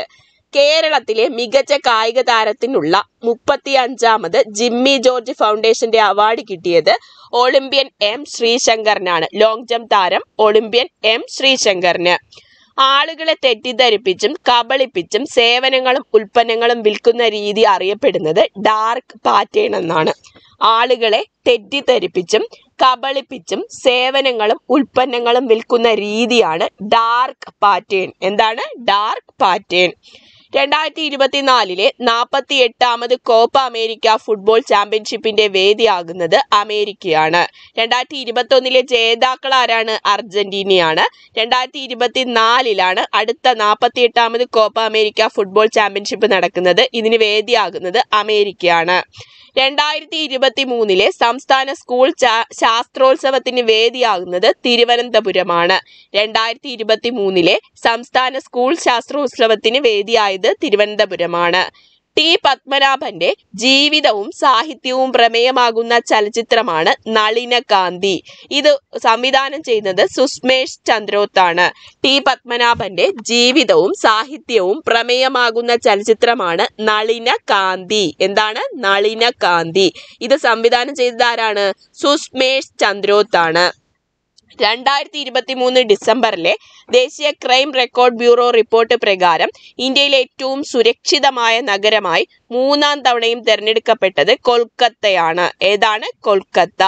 കേരളത്തിലെ മികച്ച കായിക താരത്തിനുള്ള മുപ്പത്തി അഞ്ചാമത് ജിമ്മി ജോർജ് ഫൗണ്ടേഷന്റെ അവാർഡ് കിട്ടിയത് ഒളിമ്പ്യൻ എം ശ്രീശങ്കറിനാണ് ലോങ് ജംപ് താരം ഒളിമ്പ്യൻ എം ശ്രീശങ്കറിന് ആളുകളെ തെറ്റിദ്ധരിപ്പിച്ചും കബളിപ്പിച്ചും സേവനങ്ങളും ഉൽപ്പന്നങ്ങളും വിൽക്കുന്ന രീതി അറിയപ്പെടുന്നത് ഡാർക്ക് പാറ്റേൺ എന്നാണ് ആളുകളെ തെറ്റിദ്ധരിപ്പിച്ചും കബളിപ്പിച്ചും സേവനങ്ങളും ഉൽപ്പന്നങ്ങളും വിൽക്കുന്ന രീതിയാണ് ഡാർക്ക് പാറ്റേൺ എന്താണ് ഡാർക്ക് പാറ്റേൺ രണ്ടായിരത്തി ഇരുപത്തിനാലിലെ നാൽപ്പത്തി എട്ടാമത് കോപ്പ അമേരിക്ക ഫുട്ബോൾ ചാമ്പ്യൻഷിപ്പിന്റെ വേദിയാകുന്നത് അമേരിക്കയാണ് രണ്ടായിരത്തി ഇരുപത്തൊന്നിലെ ജേതാക്കൾ ആരാണ് അർജന്റീനയാണ് രണ്ടായിരത്തി ഇരുപത്തിനാലിലാണ് അടുത്ത നാൽപ്പത്തി എട്ടാമത് കോപ്പ അമേരിക്ക ഫുട്ബോൾ ചാമ്പ്യൻഷിപ്പ് നടക്കുന്നത് ഇതിന് വേദിയാകുന്നത് അമേരിക്കയാണ് രണ്ടായിരത്തി ഇരുപത്തി മൂന്നിലെ സംസ്ഥാന സ്കൂൾ ശാസ്ത്രോത്സവത്തിന് വേദിയാകുന്നത് തിരുവനന്തപുരമാണ് രണ്ടായിരത്തി ഇരുപത്തി മൂന്നിലെ സംസ്ഥാന സ്കൂൾ ശാസ്ത്രോത്സവത്തിന് വേദിയായത് തിരുവനന്തപുരമാണ് ടി പത്മനാഭന്റെ ജീവിതവും സാഹിത്യവും പ്രമേയമാകുന്ന ചലച്ചിത്രമാണ് നളിനകാന്തി ഇത് സംവിധാനം ചെയ്യുന്നത് സുസ്മേഷ് ചന്ദ്രോത്താണ് ടി പത്മനാഭന്റെ ജീവിതവും സാഹിത്യവും പ്രമേയമാകുന്ന ചലച്ചിത്രമാണ് നളിനകാന്തി എന്താണ് നളിനകാന്തി ഇത് സംവിധാനം ചെയ്തത് ആരാണ് സുസ്മേഷ് ചന്ദ്രോത്താണ് രണ്ടായിരത്തി ഇരുപത്തി മൂന്ന് ഡിസംബറിലെ ദേശീയ ക്രൈം റെക്കോർഡ് ബ്യൂറോ റിപ്പോർട്ട് പ്രകാരം ഇന്ത്യയിലെ ഏറ്റവും സുരക്ഷിതമായ നഗരമായി മൂന്നാം തവണയും തിരഞ്ഞെടുക്കപ്പെട്ടത് കൊൽക്കത്തയാണ് ഏതാണ് കൊൽക്കത്ത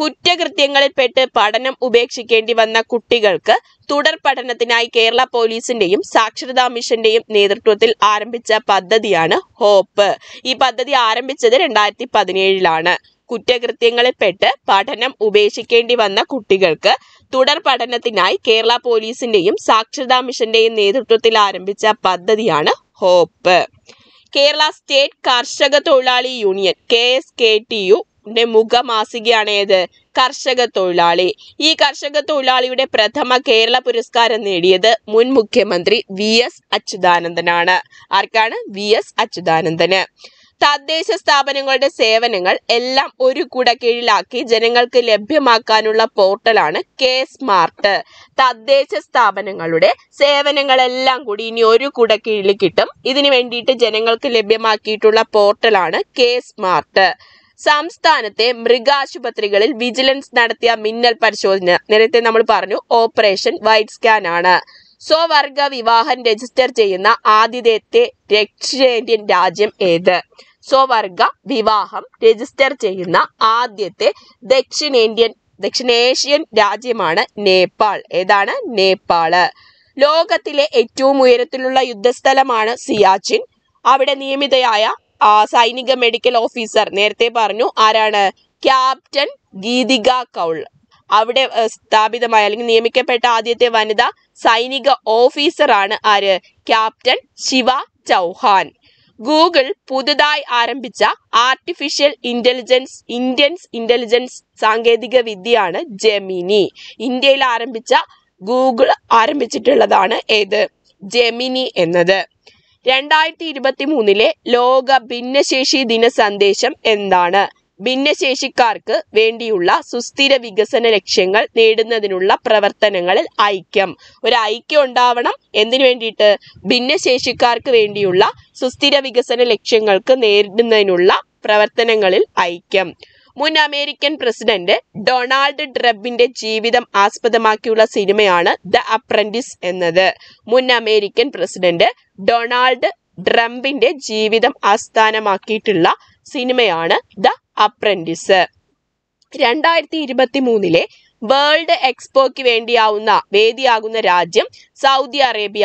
കുറ്റകൃത്യങ്ങളിൽപ്പെട്ട് പഠനം ഉപേക്ഷിക്കേണ്ടി വന്ന കുട്ടികൾക്ക് തുടർ പഠനത്തിനായി കേരള പോലീസിന്റെയും സാക്ഷരതാ മിഷന്റെയും നേതൃത്വത്തിൽ ആരംഭിച്ച പദ്ധതിയാണ് ഹോപ്പ് ഈ പദ്ധതി ആരംഭിച്ചത് രണ്ടായിരത്തി പതിനേഴിലാണ് കുറ്റകൃത്യങ്ങളിൽപ്പെട്ട് പഠനം ഉപേക്ഷിക്കേണ്ടി വന്ന കുട്ടികൾക്ക് തുടർ പഠനത്തിനായി കേരള പോലീസിന്റെയും സാക്ഷരതാ മിഷന്റെയും നേതൃത്വത്തിൽ ആരംഭിച്ച പദ്ധതിയാണ് ഹോപ്പ് കേരള സ്റ്റേറ്റ് കർഷക തൊഴിലാളി union K S K T U മുഖമാസികയാണ് ഏത് കർഷക തൊഴിലാളി ഈ കർഷക തൊഴിലാളിയുടെ പ്രഥമ കേരള പുരസ്കാരം നേടിയത് മുൻ മുഖ്യമന്ത്രി വി എസ് അച്യുതാനന്ദനാണ് ആർക്കാണ് വി എസ് അച്യുതാനന്ദന് തദ്ദേശ സ്ഥാപനങ്ങളുടെ സേവനങ്ങൾ എല്ലാം ഒരു കുടക്കീഴിലാക്കി ജനങ്ങൾക്ക് ലഭ്യമാക്കാനുള്ള പോർട്ടലാണ് കെ സ്മാർട്ട് തദ്ദേശ സ്ഥാപനങ്ങളുടെ സേവനങ്ങളെല്ലാം കൂടി ഇനി ഒരു കുടക്കീഴിൽ കിട്ടും ഇതിനു വേണ്ടിയിട്ട് ജനങ്ങൾക്ക് ലഭ്യമാക്കിയിട്ടുള്ള പോർട്ടലാണ് കെ സ്മാർട്ട് സംസ്ഥാനത്തെ മൃഗാശുപത്രികളിൽ വിജിലൻസ് നടത്തിയ മിന്നൽ പരിശോധന നേരത്തെ നമ്മൾ പറഞ്ഞു ഓപ്പറേഷൻ വൈറ്റ് സ്കാൻ ആണ് സ്വവർഗ വിവാഹം രജിസ്റ്റർ ചെയ്യുന്ന ആദ്യത്തെ ദക്ഷിണേന്ത്യൻ രാജ്യം ഏത് സ്വവർഗ വിവാഹം രജിസ്റ്റർ ചെയ്യുന്ന ആദ്യത്തെ ദക്ഷിണേന്ത്യൻ ദക്ഷിണേഷ്യൻ രാജ്യമാണ് നേപ്പാൾ ഏതാണ് നേപ്പാള് ലോകത്തിലെ ഏറ്റവും ഉയരത്തിലുള്ള യുദ്ധസ്ഥലമാണ് സിയാച്ചിൻ അവിടെ നിയമിതയായ സൈനിക മെഡിക്കൽ ഓഫീസർ നേരത്തെ പറഞ്ഞു ആരാണ് ക്യാപ്റ്റൻ ഗീതിക കൗൾ അവിടെ സ്ഥാപിതമായ അല്ലെങ്കിൽ നിയമിക്കപ്പെട്ട ആദ്യത്തെ വനിത സൈനിക ഓഫീസറാണ് ആര് ക്യാപ്റ്റൻ ശിവ ചൗഹാൻ ഗൂഗിൾ പുതുതായി ആരംഭിച്ച ആർട്ടിഫിഷ്യൽ ഇന്റലിജൻസ് ഇന്ത്യൻസ് ഇന്റലിജൻസ് സാങ്കേതിക വിദ്യയാണ് ജെമിനി ഇന്ത്യയിൽ ആരംഭിച്ച ഗൂഗിൾ ആരംഭിച്ചിട്ടുള്ളതാണ് ഏത് ജെമിനി എന്നത് രണ്ടായിരത്തി ഇരുപത്തി മൂന്നിലെ ലോക ഭിന്നശേഷി ദിന സന്ദേശം എന്താണ് ഭിന്നശേഷിക്കാർക്ക് വേണ്ടിയുള്ള സുസ്ഥിര വികസന ലക്ഷ്യങ്ങൾ നേടുന്നതിനുള്ള പ്രവർത്തനങ്ങളിൽ ഐക്യം ഒരു ഐക്യം ഉണ്ടാവണം എന്തിനു വേണ്ടിയിട്ട് ഭിന്നശേഷിക്കാർക്ക് വേണ്ടിയുള്ള സുസ്ഥിര വികസന ലക്ഷ്യങ്ങൾക്ക് നേരിടുന്നതിനുള്ള പ്രവർത്തനങ്ങളിൽ ഐക്യം മുൻ അമേരിക്കൻ പ്രസിഡന്റ് ഡൊണാൾഡ് ട്രംപിന്റെ ജീവിതം ആസ്പദമാക്കിയുള്ള സിനിമയാണ് ദ അപ്രന്റിസ് എന്നത് മുൻ അമേരിക്കൻ പ്രസിഡന്റ് ഡൊണാൾഡ് ട്രംപിന്റെ ജീവിതം ആസ്ഥാനമാക്കിയിട്ടുള്ള സിനിമയാണ് ദ അപ്രന്റിസ് രണ്ടായിരത്തി ഇരുപത്തി മൂന്നിലെ വേൾഡ് എക്സ്പോയ്ക്ക് വേണ്ടിയാവുന്ന വേദിയാകുന്ന രാജ്യം സൗദി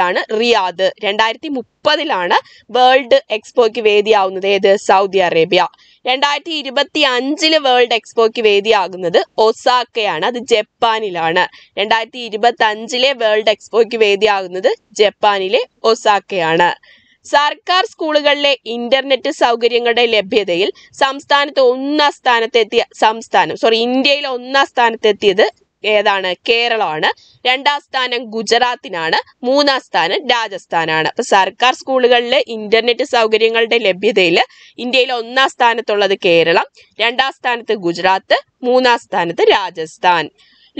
ആണ് റിയാദ് രണ്ടായിരത്തി മുപ്പതിലാണ് വേൾഡ് എക്സ്പോയ്ക്ക് വേദിയാവുന്നത് ഏത് സൗദി അറേബ്യ രണ്ടായിരത്തി ഇരുപത്തി അഞ്ചില് വേൾഡ് എക്സ്പോയ്ക്ക് വേദിയാകുന്നത് ഒസാക്കയാണ് അത് ജപ്പാനിലാണ് രണ്ടായിരത്തി ഇരുപത്തി അഞ്ചിലെ വേൾഡ് എക്സ്പോയ്ക്ക് വേദിയാകുന്നത് ജപ്പാനിലെ ഒസാക്കയാണ് സർക്കാർ സ്കൂളുകളിലെ ഇന്റർനെറ്റ് സൗകര്യങ്ങളുടെ ലഭ്യതയിൽ സംസ്ഥാനത്ത് ഒന്നാം സ്ഥാനത്തെത്തിയ സംസ്ഥാനം സോറി ഇന്ത്യയിൽ ഒന്നാം സ്ഥാനത്തെത്തിയത് ഏതാണ് കേരളമാണ് രണ്ടാം സ്ഥാനം ഗുജറാത്തിനാണ് മൂന്നാം സ്ഥാനം രാജസ്ഥാനാണ് അപ്പൊ സർക്കാർ സ്കൂളുകളിലെ ഇന്റർനെറ്റ് സൗകര്യങ്ങളുടെ ലഭ്യതയിൽ ഇന്ത്യയിൽ ഒന്നാം സ്ഥാനത്തുള്ളത് കേരളം രണ്ടാം സ്ഥാനത്ത് ഗുജറാത്ത് മൂന്നാം സ്ഥാനത്ത് രാജസ്ഥാൻ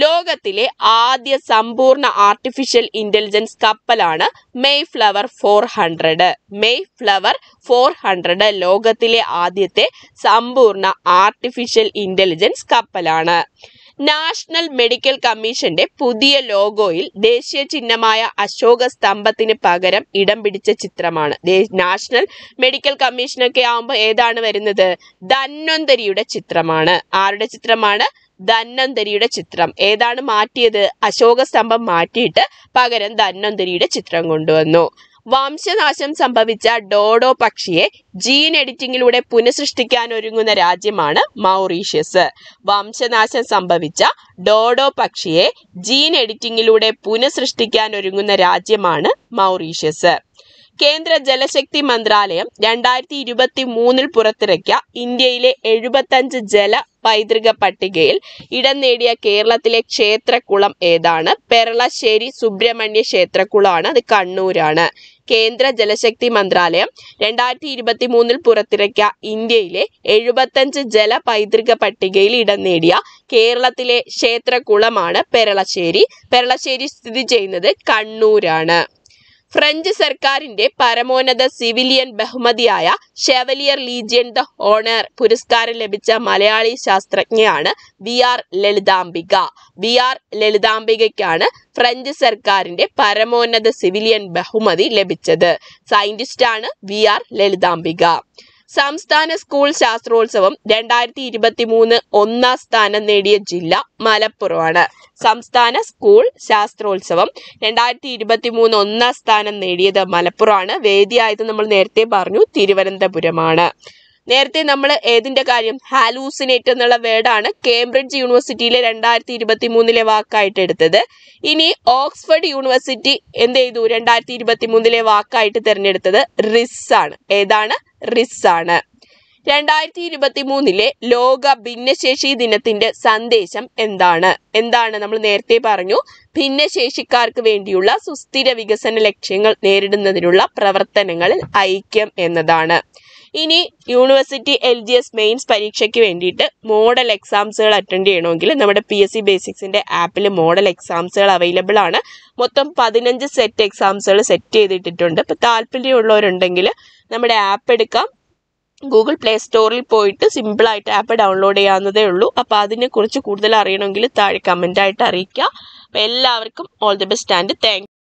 ലോകത്തിലെ ആദ്യ സമ്പൂർണ്ണ ആർട്ടിഫിഷ്യൽ ഇന്റലിജൻസ് കപ്പലാണ് Mayflower four hundred Mayflower four hundred ലോകത്തിലെ ആദ്യത്തെ സമ്പൂർണ്ണ ആർട്ടിഫിഷ്യൽ ഇന്റലിജൻസ് കപ്പലാണ് നാഷണൽ മെഡിക്കൽ കമ്മീഷന്റെ പുതിയ ലോഗോയിൽ ദേശീയ ചിഹ്നമായ അശോക സ്തംഭത്തിന് പകരം ഇടം പിടിച്ച ചിത്രമാണ് നാഷണൽ മെഡിക്കൽ കമ്മീഷനൊക്കെ ആവുമ്പോൾ ഏതാണ് വരുന്നത് ധന്വന്തരിയുടെ ചിത്രമാണ് ആരുടെ ചിത്രമാണ് ധന്വന്തരിയുടെ ചിത്രം ഏതാണ് മാറ്റിയത് അശോകസ്തംഭം മാറ്റിയിട്ട് പകരം ധന്വന്തരിയുടെ ചിത്രം കൊണ്ടുവന്നു വംശനാശം സംഭവിച്ച ഡോഡോ പക്ഷിയെ ജീൻ എഡിറ്റിംഗിലൂടെ പുനഃസൃഷ്ടിക്കാൻ ഒരുങ്ങുന്ന രാജ്യമാണ് മൗറീഷ്യസ് വംശനാശം സംഭവിച്ച ഡോഡോ പക്ഷിയെ ജീൻ എഡിറ്റിംഗിലൂടെ പുനഃസൃഷ്ടിക്കാൻ ഒരുങ്ങുന്ന രാജ്യമാണ് മൗറീഷ്യസ് കേന്ദ്ര ജലശക്തി മന്ത്രാലയം രണ്ടായിരത്തി ഇരുപത്തി മൂന്നിൽ പുറത്തിറക്കിയ ഇന്ത്യയിലെ എഴുപത്തഞ്ച് ജല പൈതൃക പട്ടികയിൽ ഇടം നേടിയ കേരളത്തിലെ ക്ഷേത്രകുളം ഏതാണ് പെരളശ്ശേരി സുബ്രഹ്മണ്യ ക്ഷേത്രകുളമാണ് അത് കണ്ണൂരാണ് കേന്ദ്ര ജലശക്തി മന്ത്രാലയം രണ്ടായിരത്തി ഇരുപത്തി മൂന്നിൽ പുറത്തിറക്കിയ ഇന്ത്യയിലെ എഴുപത്തഞ്ച് ജല പൈതൃക പട്ടികയിൽ ഇടം നേടിയ കേരളത്തിലെ ക്ഷേത്രകുളമാണ് പെരളശ്ശേരി പെരളശ്ശേരി സ്ഥിതി ചെയ്യുന്നത് കണ്ണൂരാണ് ഫ്രഞ്ച് സർക്കാരിന്റെ പരമോന്നത സിവിലിയൻ ബഹുമതിയായ ഷെവലിയർ ലീജിയൻ ദ ഓണർ പുരസ്കാരം ലഭിച്ച മലയാളി ശാസ്ത്രജ്ഞയാണ് V R Lalithambika V R ലളിതാംബികയ്ക്കാണ് ഫ്രഞ്ച് സർക്കാരിന്റെ പരമോന്നത സിവിലിയൻ ബഹുമതി ലഭിച്ചത് സയന്റിസ്റ്റാണ് വി ആർ ലളിതാംബിക സംസ്ഥാന സ്കൂൾ ശാസ്ത്രോത്സവം രണ്ടായിരത്തി ഇരുപത്തി മൂന്ന് ഒന്നാം സ്ഥാനം നേടിയ ജില്ല മലപ്പുറമാണ് സംസ്ഥാന സ്കൂൾ ശാസ്ത്രോത്സവം രണ്ടായിരത്തി ഇരുപത്തി മൂന്ന് ഒന്നാം സ്ഥാനം നേടിയത് മലപ്പുറമാണ് വേദിയായത് നമ്മൾ നേരത്തെ പറഞ്ഞു തിരുവനന്തപുരമാണ് നേരത്തെ നമ്മൾ ഏതിന്റെ കാര്യം ഹാലൂസിനേറ്റ് എന്നുള്ള വേർഡാണ് കേംബ്രിഡ്ജ് യൂണിവേഴ്സിറ്റിയിലെ രണ്ടായിരത്തി ഇരുപത്തി മൂന്നിലെ വാക്കായിട്ട് എടുത്തത് ഇനി ഓക്സ്ഫോർഡ് യൂണിവേഴ്സിറ്റി എന്ത് ചെയ്തു രണ്ടായിരത്തി ഇരുപത്തി മൂന്നിലെ വാക്കായിട്ട് തിരഞ്ഞെടുത്തത് റിസ് ആണ് ഏതാണ് റിസ് ആണ് രണ്ടായിരത്തി ഇരുപത്തി മൂന്നിലെ ലോക ഭിന്നശേഷി ദിനത്തിന്റെ സന്ദേശം എന്താണ് എന്താണ് നമ്മൾ നേരത്തെ പറഞ്ഞു ഭിന്നശേഷിക്കാർക്ക് വേണ്ടിയുള്ള സുസ്ഥിര വികസന ലക്ഷ്യങ്ങൾ നേരിടുന്നതിനുള്ള പ്രവർത്തനങ്ങളിൽ ഐക്യം എന്നതാണ് ഇനി university L G S mains പരീക്ഷയ്ക്ക് വേണ്ടിയിട്ട് മോഡൽ എക്സാംസുകൾ അറ്റൻഡ് ചെയ്യണമെങ്കിൽ നമ്മുടെ പി എസ് സി ബേസിക്സിന്റെ ആപ്പിൽ മോഡൽ എക്സാംസുകൾ അവൈലബിൾ ആണ് മൊത്തം പതിനഞ്ച് സെറ്റ് എക്സാംസുകൾ സെറ്റ് ചെയ്തിട്ടിട്ടുണ്ട് ഇപ്പോൾ താല്പര്യമുള്ളവരുണ്ടെങ്കിൽ നമ്മുടെ ആപ്പ് എടുക്കാം ഗൂഗിൾ പ്ലേ സ്റ്റോറിൽ പോയിട്ട് സിമ്പിളായിട്ട് ആപ്പ് ഡൗൺലോഡ് ചെയ്യാവുന്നതേ ഉള്ളൂ അപ്പോൾ അതിനെക്കുറിച്ച് കൂടുതൽ അറിയണമെങ്കിൽ താഴെ കമൻ്റായിട്ട് അറിയിക്കുക അപ്പോൾ എല്ലാവർക്കും all the best and thank